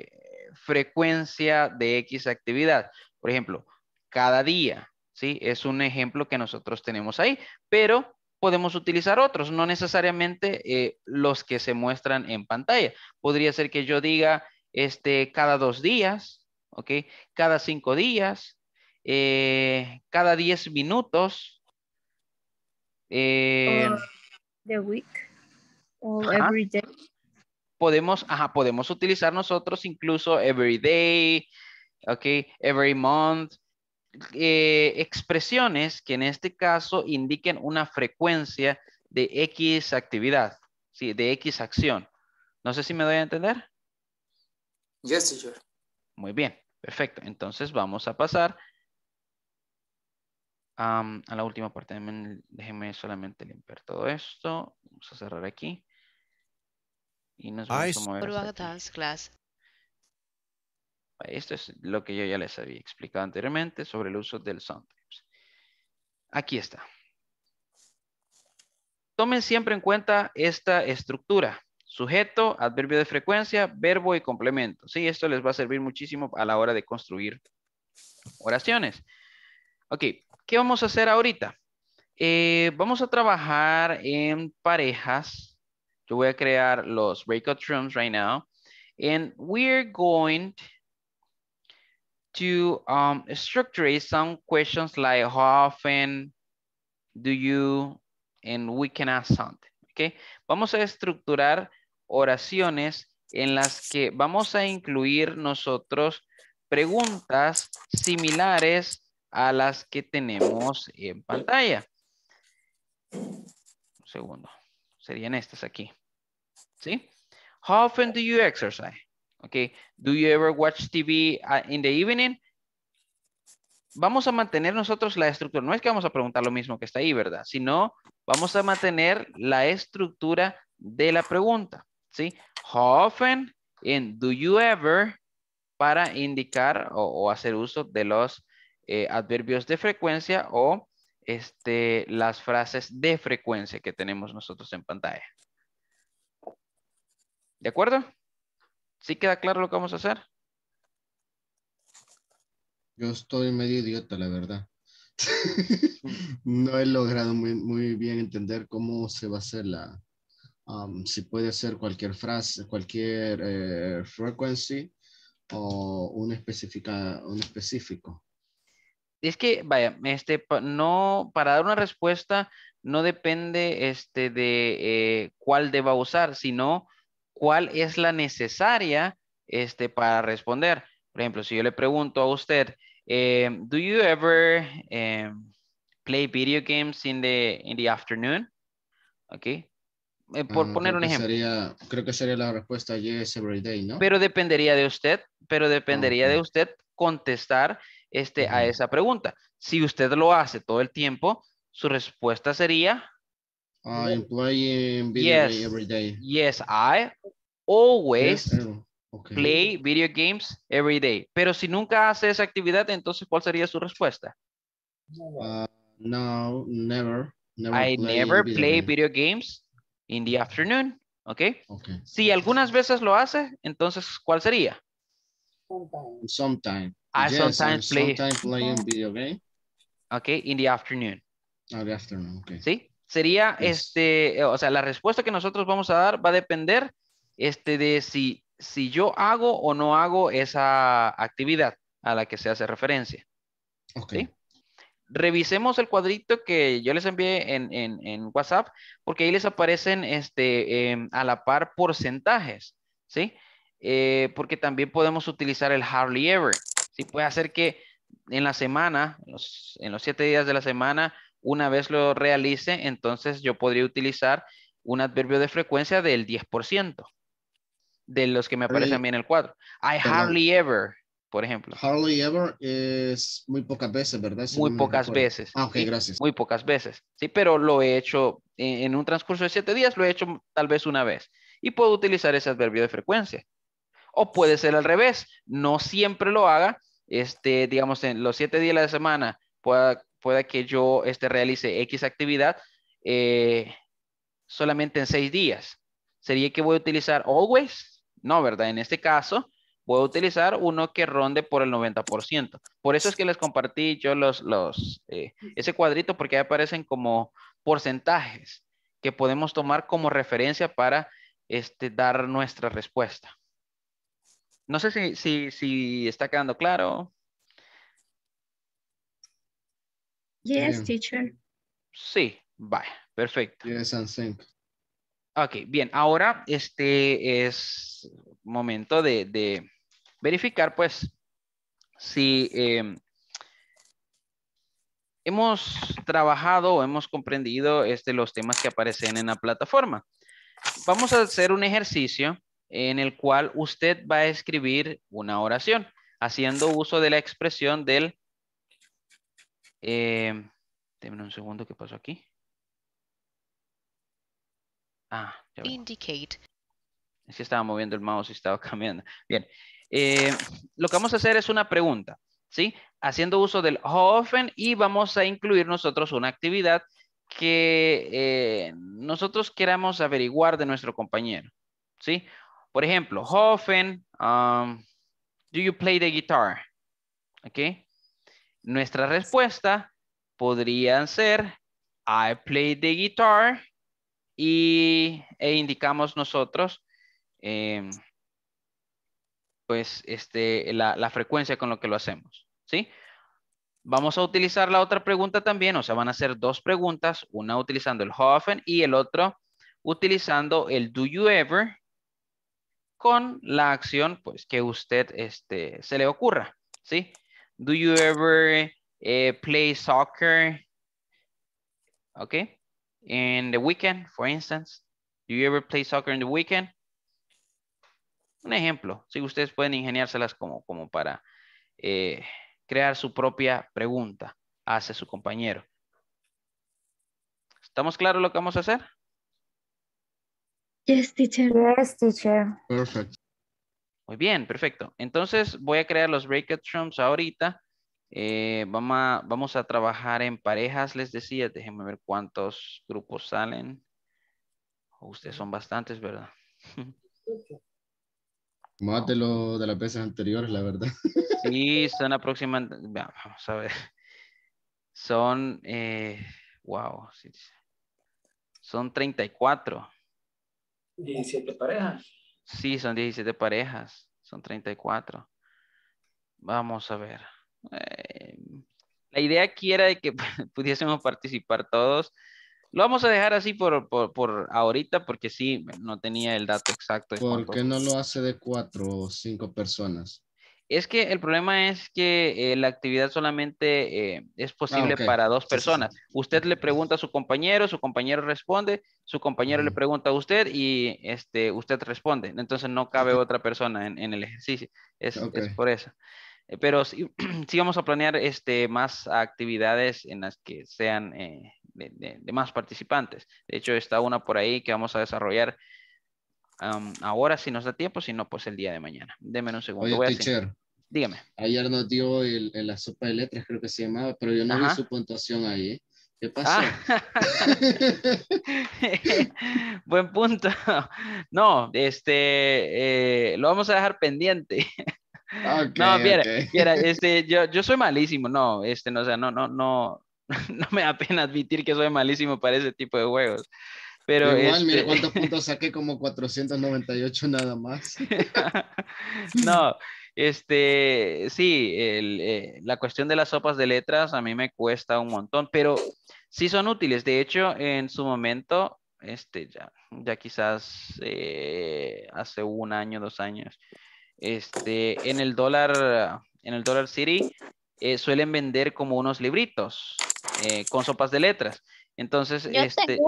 eh, frecuencia de X actividad. Por ejemplo, cada día, ¿sí? Es un ejemplo que nosotros tenemos ahí, pero podemos utilizar otros, no necesariamente eh, los que se muestran en pantalla. Podría ser que yo diga este, cada dos días, ¿ok? Cada cinco días, eh, cada diez minutos. the week, podemos, utilizar nosotros incluso every day, okay, every month, eh, expresiones que en este caso indiquen una frecuencia de X actividad, de X acción. No sé si me doy a entender. Yes, señor. Muy bien, perfecto. Entonces vamos a pasar a la última parte. Déjenme solamente limpiar todo esto. Vamos a cerrar aquí. Y nos ah, vamos Esto es lo que yo ya les había explicado anteriormente sobre el uso del sometimes. Aquí está. Tomen siempre en cuenta esta estructura. Sujeto, adverbio de frecuencia, verbo y complemento. Sí, esto les va a servir muchísimo a la hora de construir oraciones. Ok, ¿qué vamos a hacer ahorita? Eh, vamos a trabajar en parejas yo voy a crear los breakout rooms right now. And we're going to um, structure some questions like how often do you, and we can ask something, okay? Vamos a estructurar oraciones en las que vamos a incluir nosotros preguntas similares a las que tenemos en pantalla. Un segundo serían estas aquí. ¿Sí? How often do you exercise? Okay. Do you ever watch TV ah, in the evening? Vamos a mantener nosotros la estructura. No es que vamos a preguntar lo mismo que está ahí, ¿verdad? Sino vamos a mantener la estructura de la pregunta. ¿Sí? How often in do you ever para indicar o, hacer uso de los eh, adverbios de frecuencia o este, las frases de frecuencia que tenemos nosotros en pantalla. ¿De acuerdo? ¿Sí queda claro lo que vamos a hacer? Yo estoy medio idiota, la verdad. no he logrado muy, muy, bien entender cómo se va a hacer la... Um, si puede ser cualquier frase, cualquier eh, frecuencia o un, específica, un específico es que, vaya, este, no, para dar una respuesta no depende este, de eh, cuál deba usar, sino cuál es la necesaria este, para responder. Por ejemplo, si yo le pregunto a usted, eh, do you ever eh, play video games in the, in the afternoon? Ok. por mm, poner un ejemplo. creo que sería la respuesta yes every day, ¿no? Pero dependería de usted, pero dependería de usted contestar este, a esa pregunta. Si usted lo hace todo el tiempo, su respuesta sería... I'm ah, playing video yes, every day. Yes, I always play video games every day. Pero si nunca hace esa actividad, entonces, ¿cuál sería su respuesta? Uh, no, never. I never play video games in the afternoon. Okay. Si algunas veces lo hace, entonces, ¿cuál sería? Sometimes. Ah, I yes, sometimes I play. Sometimes video game. Okay, in the afternoon. Oh, the afternoon, okay. Sí, sería este, eh, o sea, la respuesta que nosotros vamos a dar va a depender este de si, si yo hago o no hago esa actividad a la que se hace referencia. Ok. Revisemos el cuadrito que yo les envié en, en, en WhatsApp, porque ahí les aparecen este, em, a la par porcentajes, ¿sí? Eh, porque también podemos utilizar el hardly ever. Si puede hacer que en la semana, en los, siete días de la semana, una vez lo realice, entonces yo podría utilizar un adverbio de frecuencia del 10% de los que me aparecen a en el cuadro. I hardly ever, por ejemplo. Hardly ever es muy pocas veces, ¿verdad? muy pocas veces. Ah, ok, gracias. Muy pocas veces. Sí, pero lo he hecho en, un transcurso de siete días, lo he hecho tal vez una vez. Y puedo utilizar ese adverbio de frecuencia. O puede ser al revés, no siempre lo haga, este, digamos, en los siete días de la semana pueda, que yo este, realice X actividad eh, solamente en seis días. Sería que voy a utilizar always, no, ¿verdad? En este caso, voy a utilizar uno que ronde por el 90%. Por eso es que les compartí yo los, los, eh, ese cuadrito porque ahí aparecen como porcentajes que podemos tomar como referencia para este, dar nuestra respuesta. No sé si, está quedando claro. Yes, teacher. Sí, vaya, perfecto. Yes, Ok, bien, ahora este es momento de, verificar pues si em, hemos trabajado o hemos comprendido este, los temas que aparecen en la plataforma. Vamos a hacer un ejercicio en el cual usted va a escribir una oración haciendo uso de la expresión del... Eh, un segundo, ¿qué pasó aquí? Ah, Indicate. Es que estaba moviendo el mouse y estaba cambiando. Bien. Eh, lo que vamos a hacer es una pregunta, ¿sí? Haciendo uso del often y vamos a incluir nosotros una actividad que eh, nosotros queramos averiguar de nuestro compañero, ¿sí? Por ejemplo, Hoffen, um, do you play the guitar? Okay. Nuestra respuesta podría ser, I play the guitar y e indicamos nosotros em, pues este, la, frecuencia con lo que lo hacemos. ¿sí? Vamos a utilizar la otra pregunta también, o sea, van a hacer dos preguntas, una utilizando el Hoffen y el otro utilizando el Do You Ever con la acción pues, que usted este, se le ocurra, ¿sí? Do you ever eh, play soccer? ¿Ok? In the weekend, for instance. Do you ever play soccer in the weekend? Un ejemplo. Si ustedes pueden ingeniárselas como, como para eh, crear su propia pregunta Hace su compañero. ¿Estamos claros lo que vamos a hacer? Yes, teacher. Yes, teacher. Perfecto. Muy bien, perfecto. Entonces voy a crear los breakout rooms ahorita. Eh, vamos, a, vamos a trabajar en parejas, les decía. Déjenme ver cuántos grupos salen. Oh, ustedes son bastantes, ¿verdad? Más de, lo, de las veces anteriores, la verdad. Sí, son aproximadamente, vamos a ver. Son, eh, wow, son 34. 17 parejas. Sí, son 17 parejas, son 34. Vamos a ver. Eh, la idea aquí era de que pudiésemos participar todos. Lo vamos a dejar así por, por ahorita porque sí, no tenía el dato exacto. ¿Por qué no lo hace de cuatro o cinco personas? Es que el problema es que eh, la actividad solamente eh, es ah, posible para dos personas. Usted le pregunta a su compañero, su compañero responde, su compañero le pregunta a usted y este, usted responde. Entonces no cabe otra persona en, el ejercicio. Es, por eso. Eh, pero sí, vamos a planear este, más actividades en las que sean de más participantes. De hecho, está una por ahí que vamos a desarrollar ahora si nos da tiempo, si no, pues el día de mañana. Deme un segundo. Dígame. Ayer nos dio el, la sopa de letras, creo que se llamaba, pero yo no vi su puntuación ahí. ¿Qué ah. pasó? Buen punto. No, este, eh, lo vamos a dejar pendiente. no, mira, mira, este, yo, yo soy malísimo, no, este, no, sea, no, no, no, no me da pena admitir que soy malísimo para ese tipo de juegos. Pero, igual, este... cuántos puntos saqué, como 498 nada más. no, este, sí, eh, la cuestión de las sopas de letras a mí me cuesta un montón, pero sí son útiles. De hecho, en su momento, este, ya, ya quizás eh, hace un año, dos años, este, en el dólar, en el dólar city, eh, suelen vender como unos libritos con sopas de letras. Entonces, este.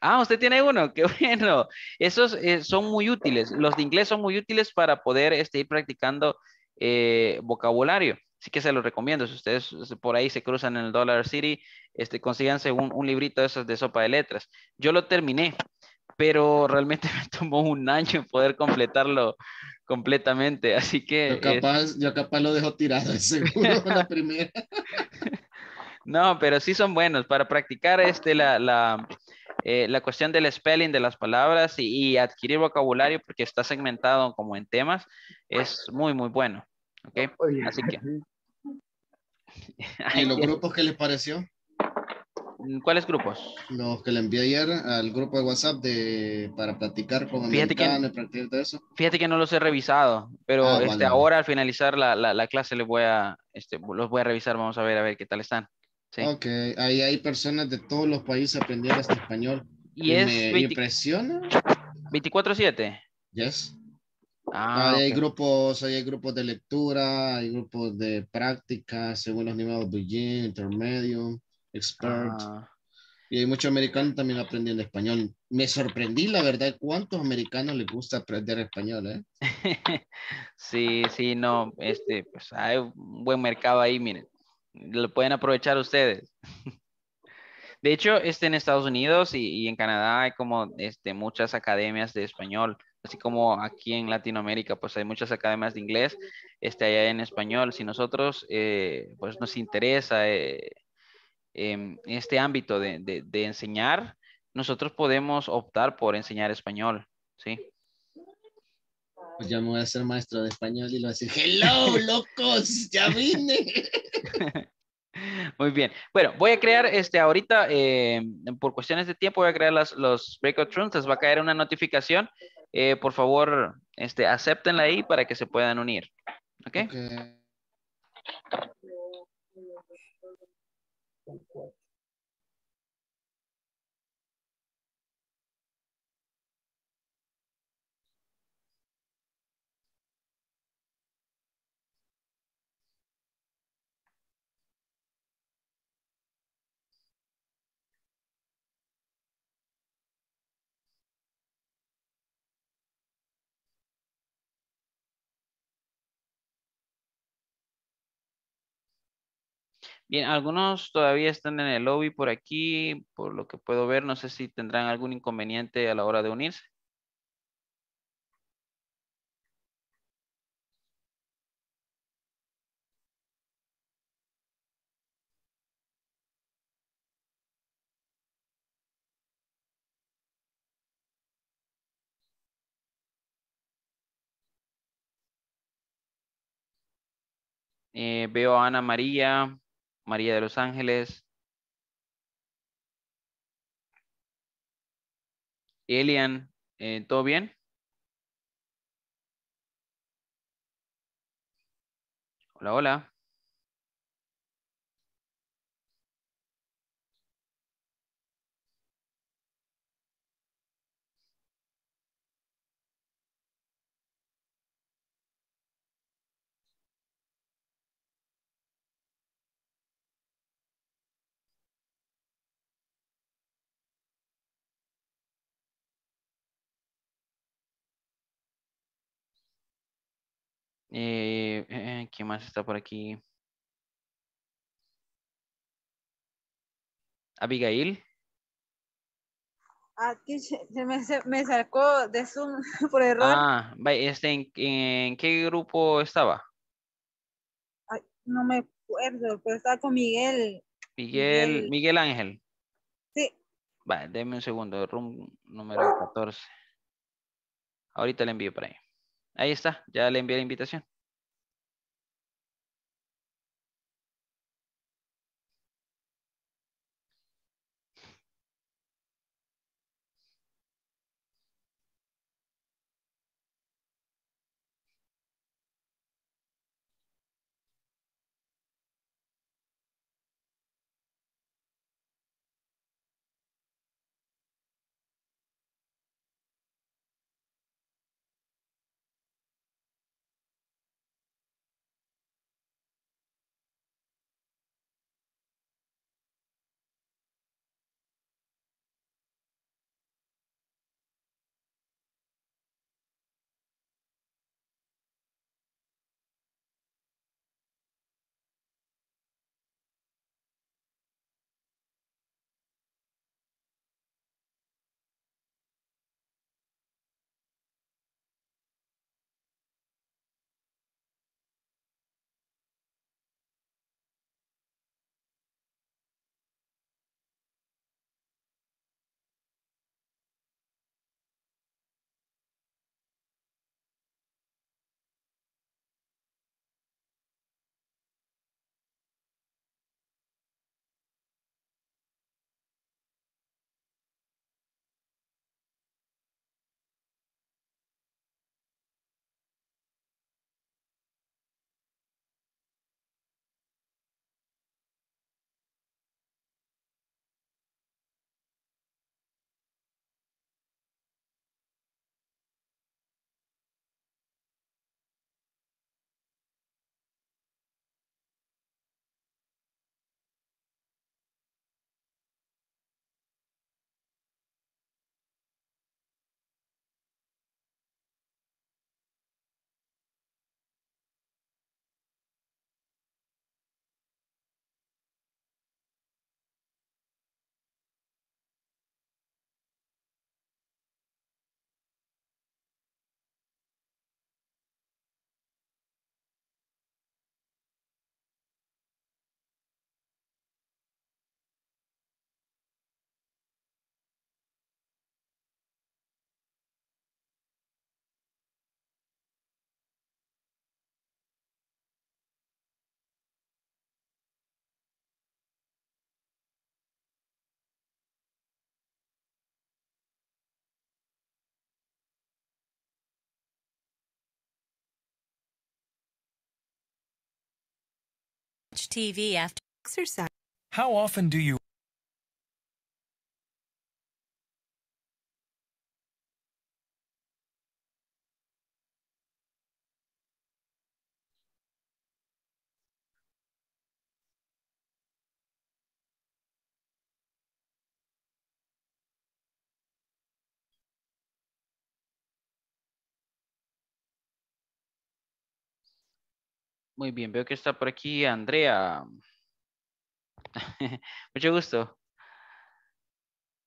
Ah, usted tiene uno, qué bueno. Esos eh, son muy útiles. Los de inglés son muy útiles para poder este, ir practicando eh, vocabulario. Así que se los recomiendo. Si ustedes por ahí se cruzan en el Dollar City, este, consíganse un, un librito de esos de sopa de letras. Yo lo terminé, pero realmente me tomó un año poder completarlo completamente. Así que. Yo capaz, lo dejo tirado, seguro, la primera. no, pero sí son buenos para practicar este, la, la eh, la cuestión del spelling de las palabras y, adquirir vocabulario porque está segmentado como en temas es muy, muy bueno. ¿okay? Así que... ¿Y los grupos qué les pareció? Mm, ¿Cuáles grupos? Los que le envié ayer al grupo de WhatsApp para platicar con fíjate que, de eso. Fíjate que no los he revisado, pero ah, este, ahora al finalizar la, clase les voy a, este, los voy a revisar, vamos a ver a ver qué tal están. Ok, ahí hay personas de todos los países aprendiendo este español. Y es me impresiona. 24-7. Yes. Ah, hay grupos, hay grupos de lectura, hay grupos de práctica, según los niveles beginner, intermedio, expert. Ah. Y hay muchos americanos también aprendiendo español. Me sorprendí, la verdad, cuántos americanos les gusta aprender español, ¿eh? sí, sí, no, este, pues hay un buen mercado ahí, miren. Lo pueden aprovechar ustedes. De hecho, este, en Estados Unidos y, en Canadá hay como este, muchas academias de español, así como aquí en Latinoamérica, pues hay muchas academias de inglés, este, allá en español. Si nosotros, eh, pues nos interesa eh, em, este ámbito de, de enseñar, nosotros podemos optar por enseñar español, ¿sí? Pues ya me voy a hacer maestro de español y lo voy a decir, hello, locos, ya vine. Muy bien. Bueno, voy a crear este ahorita, eh, por cuestiones de tiempo, voy a crear los breakout rooms. Les va a caer una notificación. Eh, por favor, este, acéptenla ahí para que se puedan unir. ¿Ok? Bien, algunos todavía están en el lobby por aquí, por lo que puedo ver. No sé si tendrán algún inconveniente a la hora de unirse. Eh, veo a Ana María, María de los Ángeles, Elian, eh, ¿todo bien? Hola, hola. Eh, eh, ¿Quién más está por aquí? Abigail. Aquí ah, me, me sacó de Zoom por error. Ah, este, ¿en, qué grupo estaba? no me acuerdo, pero estaba con Miguel. Miguel, Miguel, Ángel. Sí. Vale, un segundo, room número 14. Ahorita le envío para ahí. Ahí está, ya le envié la invitación. TV after exercise. How often do you Muy bien, veo que está por aquí Andrea. Mucho gusto.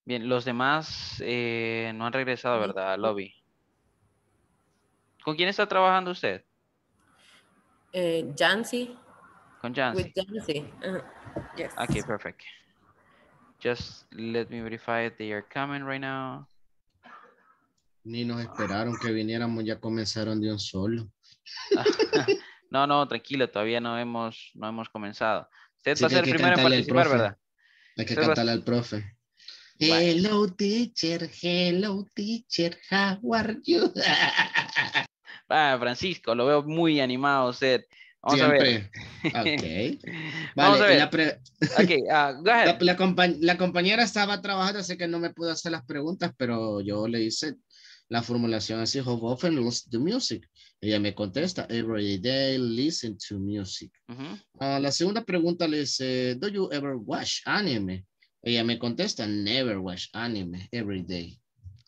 Bien, los demás eh, no han regresado, ¿verdad? Al lobby. ¿Con quién está trabajando usted? Jancy. Eh, Con Jancy. perfect. Just let me verify they are coming right now. Ni nos esperaron que viniéramos, ya comenzaron de un solo. No, no, tranquilo, todavía no hemos, no hemos comenzado. Usted sí, va a ser el primero en participar, ¿verdad? Hay que cantarle al profe. Hello, teacher, hello, teacher, how are you? ah, Francisco, lo veo muy animado usted. Vamos Siempre. a ver. Ok. Vale, Vamos a ver. La, ah, go La, compañera estaba trabajando, así que no me pudo hacer las preguntas, pero yo le hice la formulación así, how often the music? Ella me contesta, every day listen to music. Ah, la segunda pregunta es, do you ever watch anime? Ella me contesta, never watch anime every day.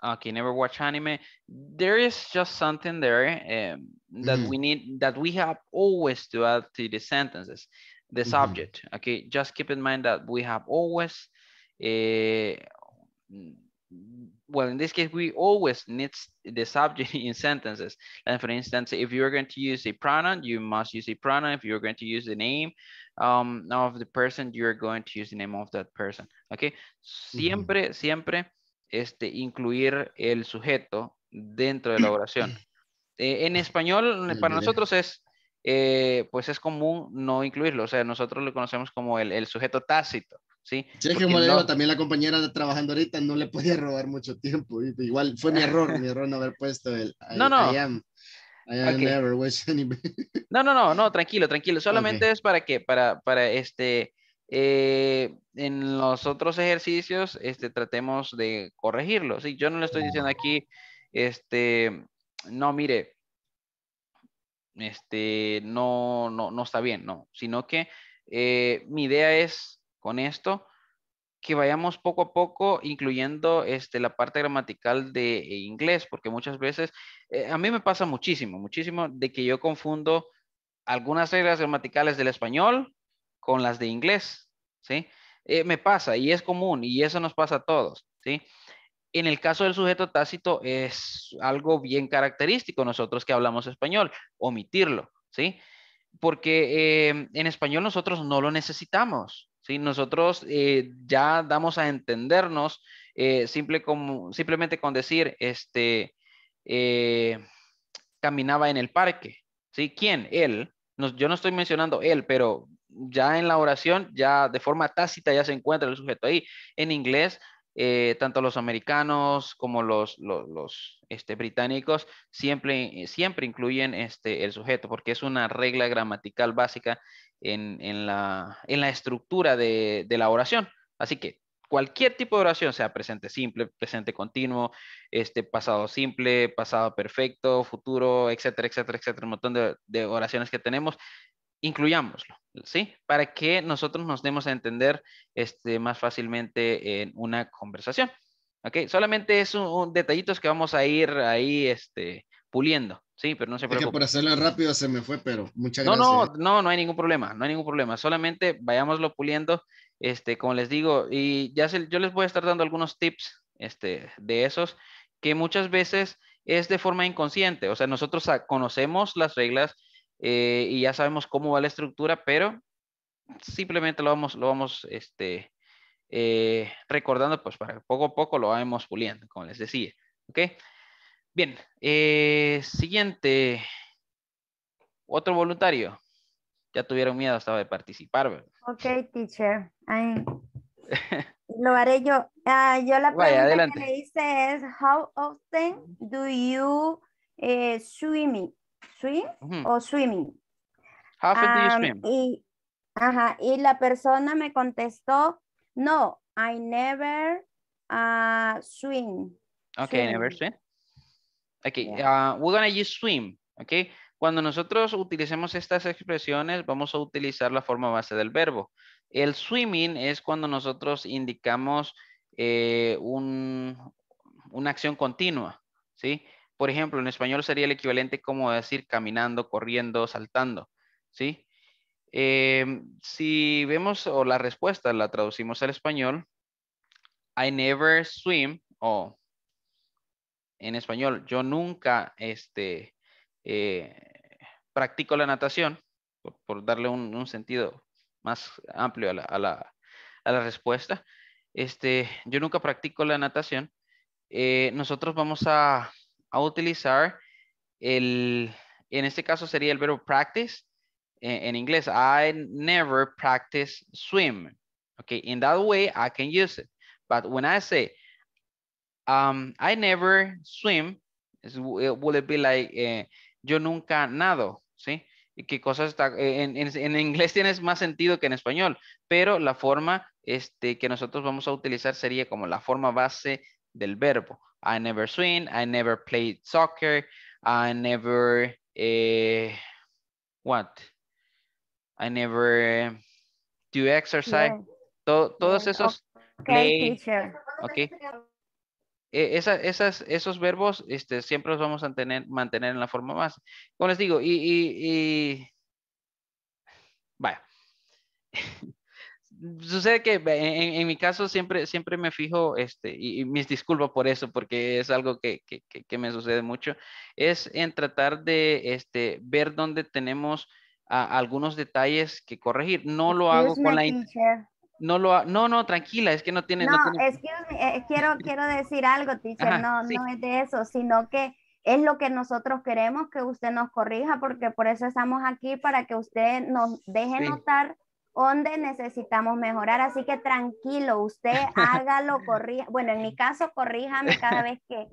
Okay, never watch anime. There is just something there eh, that we need, that we have always to add to the sentences, the subject. Okay, just keep in mind that we have always, eh, well, in this case, we always need the subject in sentences. And for instance, if are going to use a pronoun, you must use a pronoun. If you're going to use the name um, of the person, are going to use the name of that person. Okay. Siempre, siempre, este, incluir el sujeto dentro de la oración. E, en español, para nosotros eh, pues es, común no incluirlo. O sea, nosotros lo conocemos como el sujeto tácito. ¿sí? ya que también la compañera trabajando ahorita no le podía robar mucho tiempo. Igual fue mi error, mi error no haber puesto el no, no. no, no, tranquilo, tranquilo. Solamente es para que, para, para este, eh, en los otros ejercicios, este, tratemos de corregirlo. Sí, yo no le estoy diciendo aquí, este, no, mire, este, no, no, no está bien, no, sino que eh, mi idea es con esto, que vayamos poco a poco incluyendo este, la parte gramatical de eh, inglés, porque muchas veces, eh, a mí me pasa muchísimo, muchísimo de que yo confundo algunas reglas gramaticales del español con las de inglés, ¿sí? Eh, me pasa y es común y eso nos pasa a todos, ¿sí? En el caso del sujeto tácito es algo bien característico nosotros que hablamos español, omitirlo, ¿sí? Porque en español nosotros no lo necesitamos, nosotros eh, ya damos a entendernos eh, simple como, simplemente con decir, este, eh, caminaba en el parque, ¿sí? ¿Quién? Él. yo no estoy mencionando él, pero ya en la oración, ya de forma tácita ya se encuentra el sujeto ahí. En inglés eh, tanto los americanos como los, este, británicos siempre, siempre incluyen este, el sujeto porque es una regla gramatical básica en, en, la, estructura de, la oración. Así que cualquier tipo de oración, sea presente simple, presente continuo, este, pasado simple, pasado perfecto, futuro, etcétera, etcétera, etcétera, un montón de oraciones que tenemos, incluyámoslo, ¿sí? Para que nosotros nos demos a entender este, más fácilmente en una conversación. ¿Ok? Solamente es un, detallitos que vamos a ir ahí este, puliendo, ¿sí? Pero no se preocupen. Es que por hacerla rápido se me fue, pero muchas no, gracias. No, ¿eh? no, no hay ningún problema, no hay ningún problema. Solamente vayámoslo puliendo, este, como les digo, y ya se, yo les voy a estar dando algunos tips este, de esos que muchas veces es de forma inconsciente. O sea, nosotros conocemos las reglas, eh, y ya sabemos cómo va la estructura, pero simplemente lo vamos, lo vamos este, eh, recordando, pues para poco a poco lo vamos puliendo, como les decía. okay Bien, eh, siguiente. Otro voluntario. Ya tuvieron miedo hasta de participar. Ok, teacher. lo haré yo. Ah, yo la pregunta que le hice es, how often do you swimming? swim o swimming. How often you swim? Y, y la persona me contestó, no, I never ah, swim. Okay, never swim. Okay, ah, we're uh, we're use swim, okay? Cuando nosotros utilicemos estas expresiones, vamos a utilizar la forma base del verbo. El swimming es cuando nosotros indicamos eh, un, una acción continua, ¿sí? Por ejemplo, en español sería el equivalente como decir caminando, corriendo, saltando, ¿sí? Em, si vemos o la respuesta la traducimos al español, I never swim o en español, yo nunca este, eh, practico la natación, por, darle un, sentido más amplio a la, respuesta. Este, yo nunca practico la natación. Eh, nosotros vamos a a utilizar el, en este caso sería el verbo practice eh, en, inglés. I never practice swim. Okay, in that way I can use it. But when I say um, I never swim, it eh, will it be like eh, yo nunca nado, ¿sí? qué cosas está, en, inglés tienes más sentido que en español, pero la forma este, que nosotros vamos a utilizar sería como la forma base del verbo. I never swim, I never played soccer, I never, eh, what? I never do exercise. todos esos okay, e-, esas, esos verbos este, siempre los vamos a tener, mantener en la forma más. Como les digo, y, y, y... vaya. sucede que en, mi caso siempre, siempre me fijo, este, y, mis disculpas por eso, porque es algo que, que, que, me sucede mucho, es en tratar de este, ver dónde tenemos algunos detalles que corregir. No lo hago con la... No, lo, no, no, tranquila, es que no tiene... No, eh, quiero, quiero decir algo, teacher, no, no es de eso, sino que es lo que nosotros queremos que usted nos corrija, porque por eso estamos aquí, para que usted nos deje notar donde necesitamos mejorar. Así que tranquilo, usted hágalo, corrija. Bueno, en mi caso, corríjame cada vez que,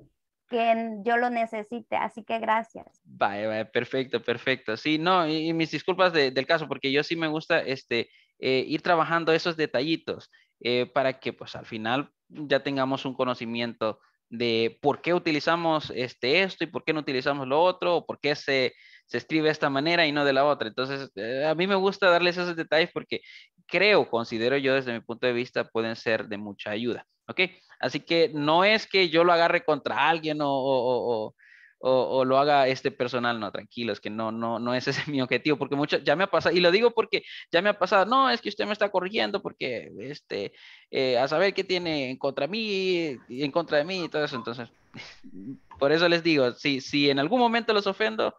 yo lo necesite. Así que gracias. Vaya, vaya, perfecto, perfecto. Sí, no, y, mis disculpas del caso, porque yo sí me gusta este, eh, ir trabajando esos detallitos eh, para que pues al final ya tengamos un conocimiento de por qué utilizamos este, esto y por qué no utilizamos lo otro, o por qué se, se escribe de esta manera y no de la otra. Entonces, eh, a mí me gusta darles esos detalles porque creo, considero yo desde mi punto de vista, pueden ser de mucha ayuda. ¿Ok? Así que no es que yo lo agarre contra alguien o o, lo haga este personal, no, tranquilo, es que no, no, no ese es mi objetivo, porque mucho, ya me ha pasado, y lo digo porque ya me ha pasado, no, es que usted me está corrigiendo porque, este, eh, a saber qué tiene en contra mí, en contra de mí y todo eso, entonces, por eso les digo, si, si en algún momento los ofendo,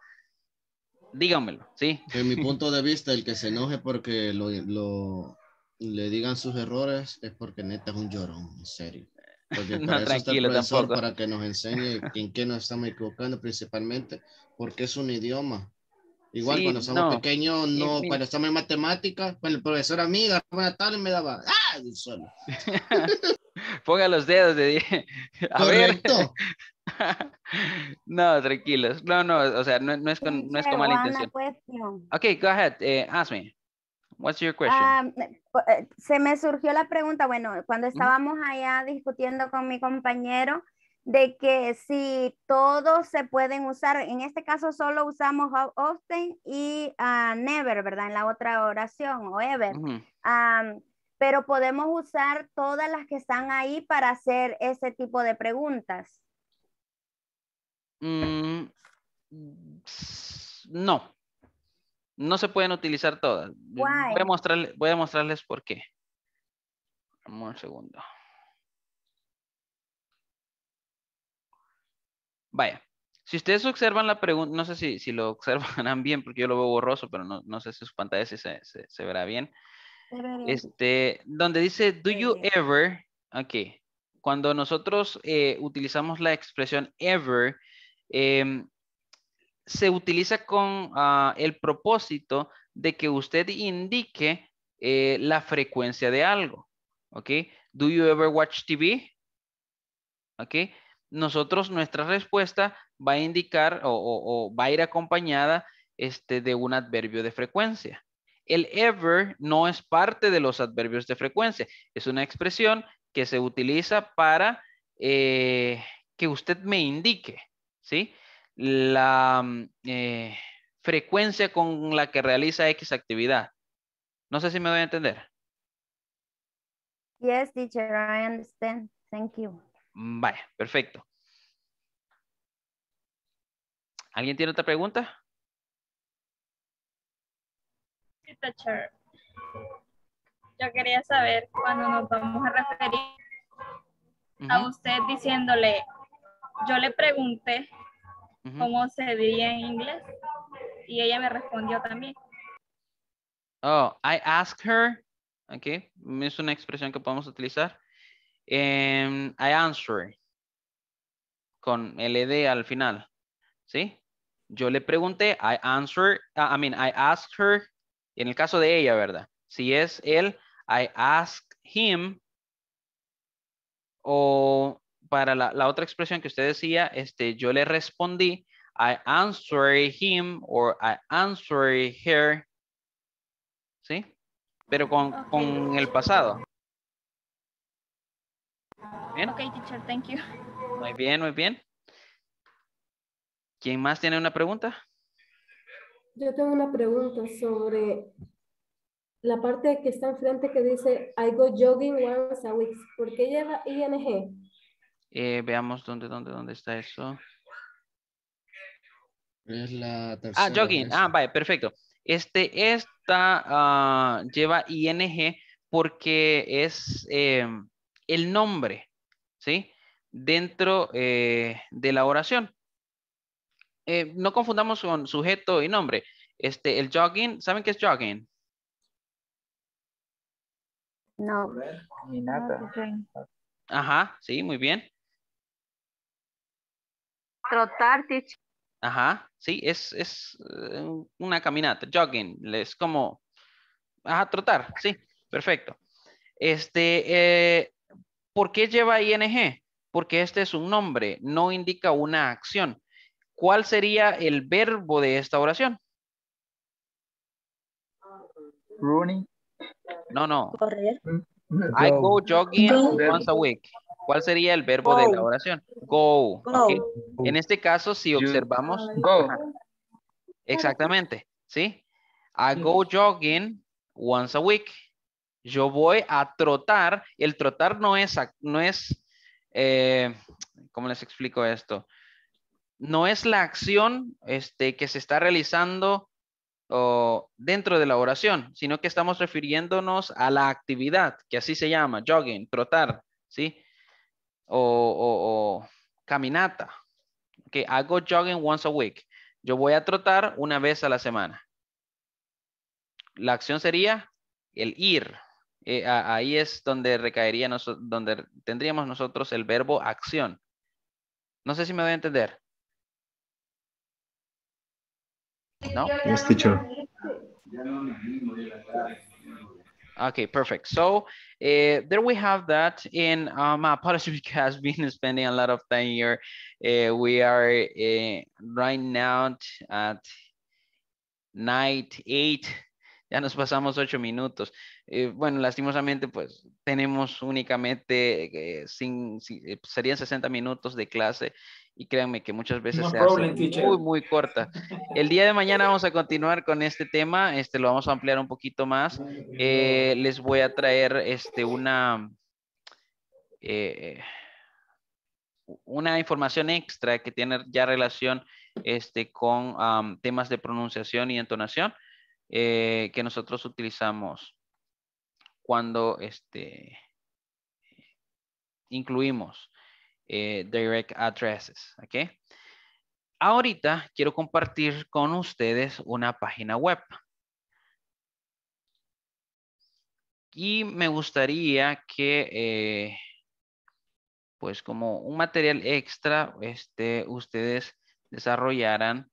dígamelo ¿sí? En mi punto de vista, el que se enoje porque lo, lo le digan sus errores es porque neta es un llorón, en serio. Porque para no, eso está el profesor, para que nos enseñe en qué nos estamos equivocando principalmente, porque es un idioma. Igual cuando somos pequeños, eh, no, cuando estamos en matemáticas, cuando el profesor a mí tarde, una me daba, ¡ah! Solo. Ponga los dedos de A Correcto. ver. no, tranquilos. No, no, o sea, no, no es con, no es con mala intención. Ok, go ahead, eh, ask me. What's your question? Ah, eh, se me surgió la pregunta, bueno, cuando estábamos allá discutiendo con mi compañero de que si todos se pueden usar, en este caso solo usamos often y ah, never, ¿verdad? En la otra oración, o ever. pero podemos usar todas las que están ahí para hacer ese tipo de preguntas. Mm, no, no se pueden utilizar todas. Voy a, mostrarles por qué. Un segundo. Vaya. Si ustedes observan la pregunta, no sé si, lo observarán bien, porque yo lo veo borroso, pero no, sé si sus pantallas se, se, se, verá bien. Este, donde dice, do you ever, ok, cuando nosotros eh, utilizamos la expresión ever, eh, se utiliza con ah, el propósito de que usted indique eh, la frecuencia de algo. ¿Ok? Do you ever watch TV? ¿Ok? Nosotros, nuestra respuesta va a indicar o, va a ir acompañada este, de un adverbio de frecuencia. El ever no es parte de los adverbios de frecuencia. Es una expresión que se utiliza para eh, que usted me indique, ¿sí? la mm, eh, frecuencia con la que realiza X actividad. No sé si me voy a entender. Yes, teacher, I understand. Thank you. Mm, vale, perfecto. ¿Alguien tiene otra pregunta? Sí, teacher. Yo quería saber cuando nos vamos a referir a usted diciéndole, yo le pregunté cómo se diría en inglés. Y ella me respondió también. Oh, I ask her. Ok, es una expresión que podemos utilizar. Em, I answer. Con LD al final. ¿Sí? Yo le pregunté, I answer. Ah, I mean, I asked her, en el caso de ella, ¿verdad? Si es él, I ask him, o para la, otra expresión que usted decía, este, yo le respondí, I answer him or I answer her. ¿Sí? Pero con, con el pasado. ¿Bien? Ok, teacher, thank you. Muy bien, muy bien. ¿Quién más tiene una pregunta? Yo tengo una pregunta sobre la parte que está enfrente que dice I go jogging once a week. ¿Por qué lleva ING? Eh, veamos dónde, dónde, dónde está eso. Ah, jogging. Ah, vale, perfecto. Este, esta ah, lleva ing porque es eh, el nombre, ¿sí? Dentro eh, de la oración. no confundamos con sujeto y nombre. Este, el jogging, ¿saben qué es jogging? No. Ajá, sí, muy bien. Trotar, Ajá, sí, es, es eh, una caminata, jogging, es como, ajá, trotar, sí, perfecto. Este, eh, ¿por qué lleva ING? Porque este es un nombre, no indica una acción. ¿Cuál sería el verbo de esta oración? Running. No, no. Correr. I go jogging once a week. ¿Cuál sería el verbo de la oración? Go. En este caso, si observamos... Go. Exactamente, ¿sí? I mm. go jogging once a week. Yo voy a trotar. El trotar no es, no es eh, ¿cómo les explico esto? No es la acción este, que se está realizando dentro de la oración, sino que estamos refiriéndonos a la actividad, que así se llama, jogging, trotar, ¿sí? o, caminata, que hago jogging once a week. Yo voy a trotar una vez a la semana. La acción sería el ir. Eh, ahí es donde recaería donde tendríamos nosotros el verbo acción. No sé si me voy a entender. ¿No? Yes, teacher. Okay, perfect. So uh, there we have that. And um, apologies have been spending a lot of time here. Uh, we are uh, right now at night eight. Ya nos pasamos ocho minutos. Eh, bueno, lastimosamente, pues tenemos únicamente, eh, sin, si, serían 60 minutos de clase y créanme que muchas veces se hace muy, muy corta. El día de mañana vamos a continuar con este tema, este lo vamos a ampliar un poquito más. Eh, les voy a traer este, una, eh, una información extra que tiene ya relación este, con temas de pronunciación y entonación eh, que nosotros utilizamos cuando este, incluimos eh, direct addresses. ¿ok? Ahorita quiero compartir con ustedes una página web. Y me gustaría que, eh, pues como un material extra, este, ustedes desarrollaran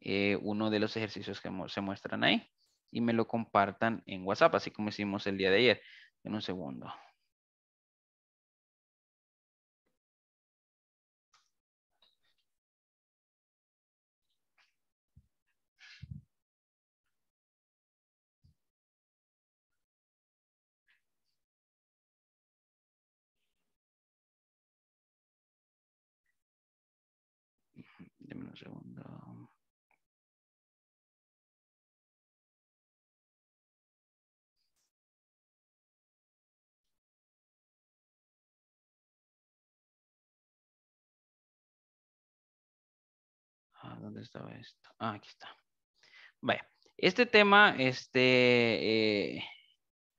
eh, uno de los ejercicios que se muestran ahí y me lo compartan en WhatsApp, así como hicimos el día de ayer. En un segundo. Ah, ¿Dónde estaba esto? Ah, aquí está. Vaya, este tema, este, eh,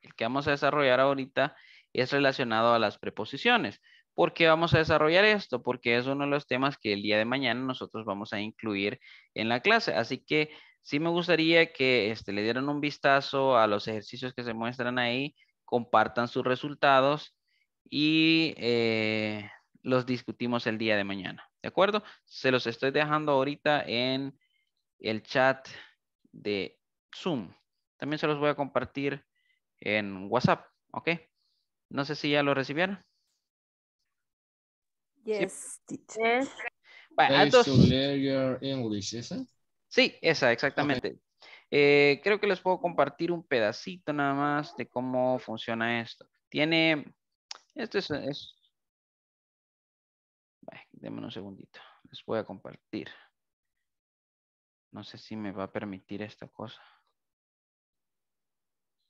el que vamos a desarrollar ahorita, es relacionado a las preposiciones. ¿Por qué vamos a desarrollar esto? Porque es uno de los temas que el día de mañana nosotros vamos a incluir en la clase. Así que sí me gustaría que este, le dieran un vistazo a los ejercicios que se muestran ahí, compartan sus resultados y eh, los discutimos el día de mañana. ¿De acuerdo? Se los estoy dejando ahorita en el chat de Zoom. También se los voy a compartir en WhatsApp, ¿ok? No sé si ya lo recibieron. Yes, your English, Sí, esa, exactamente. Eh, creo que les puedo compartir un pedacito nada más de cómo funciona esto. Tiene, esto es, es un segundito, les voy a compartir. No sé si me va a permitir esta cosa.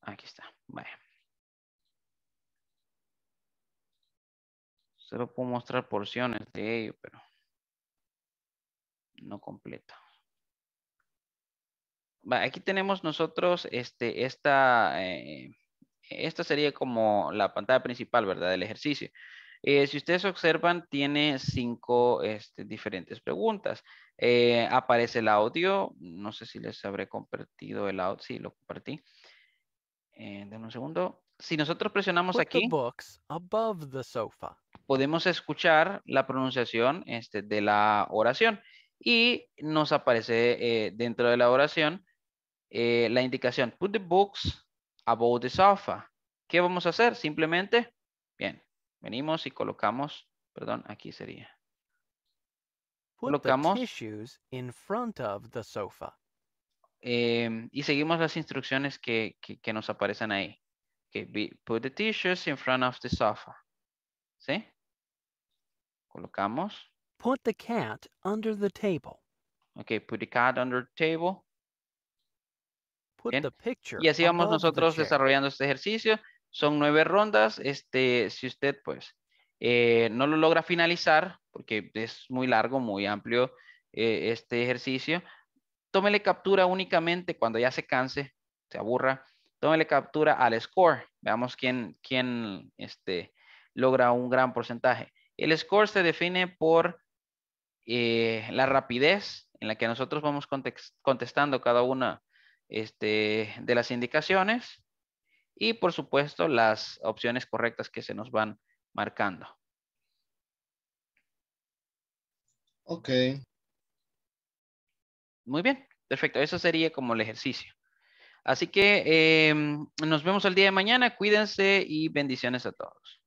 Aquí está, vaya. Solo puedo mostrar porciones de ello, pero no completo. Aquí tenemos nosotros este, esta, eh, esta sería como la pantalla principal, ¿verdad? Del ejercicio. Eh, si ustedes observan, tiene cinco este, diferentes preguntas. Eh, aparece el audio. No sé si les habré compartido el audio. Sí, lo compartí. Eh, un segundo. Si nosotros presionamos aquí. above the sofa podemos escuchar la pronunciación este, de la oración y nos aparece eh, dentro de la oración eh, la indicación put the books above the sofa. ¿Qué vamos a hacer? Simplemente, bien, venimos y colocamos, perdón, aquí sería. Put colocamos the tissues in front of the sofa. Em, y seguimos las instrucciones que, nos aparecen ahí. Okay, put the tissues in front of the sofa. ¿Sí? Colocamos. Put the cat under the table. Okay, put the cat under the table. Put the picture y así vamos nosotros desarrollando este ejercicio. Son nueve rondas. Este, si usted pues eh, no lo logra finalizar, porque es muy largo, muy amplio eh, este ejercicio, tómele captura únicamente cuando ya se canse, se aburra, tómele captura al score. Veamos quién, quién este, logra un gran porcentaje. El score se define por eh, la rapidez en la que nosotros vamos contestando cada una este, de las indicaciones y por supuesto las opciones correctas que se nos van marcando. Ok. Muy bien, perfecto. Eso sería como el ejercicio. Así que em, nos vemos el día de mañana. Cuídense y bendiciones a todos.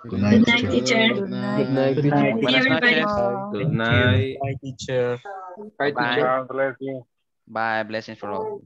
Good night, teacher. Good night, Good night, Good Good night everybody. Good night. Good teacher. Bye, teacher. Bye, blessings for all.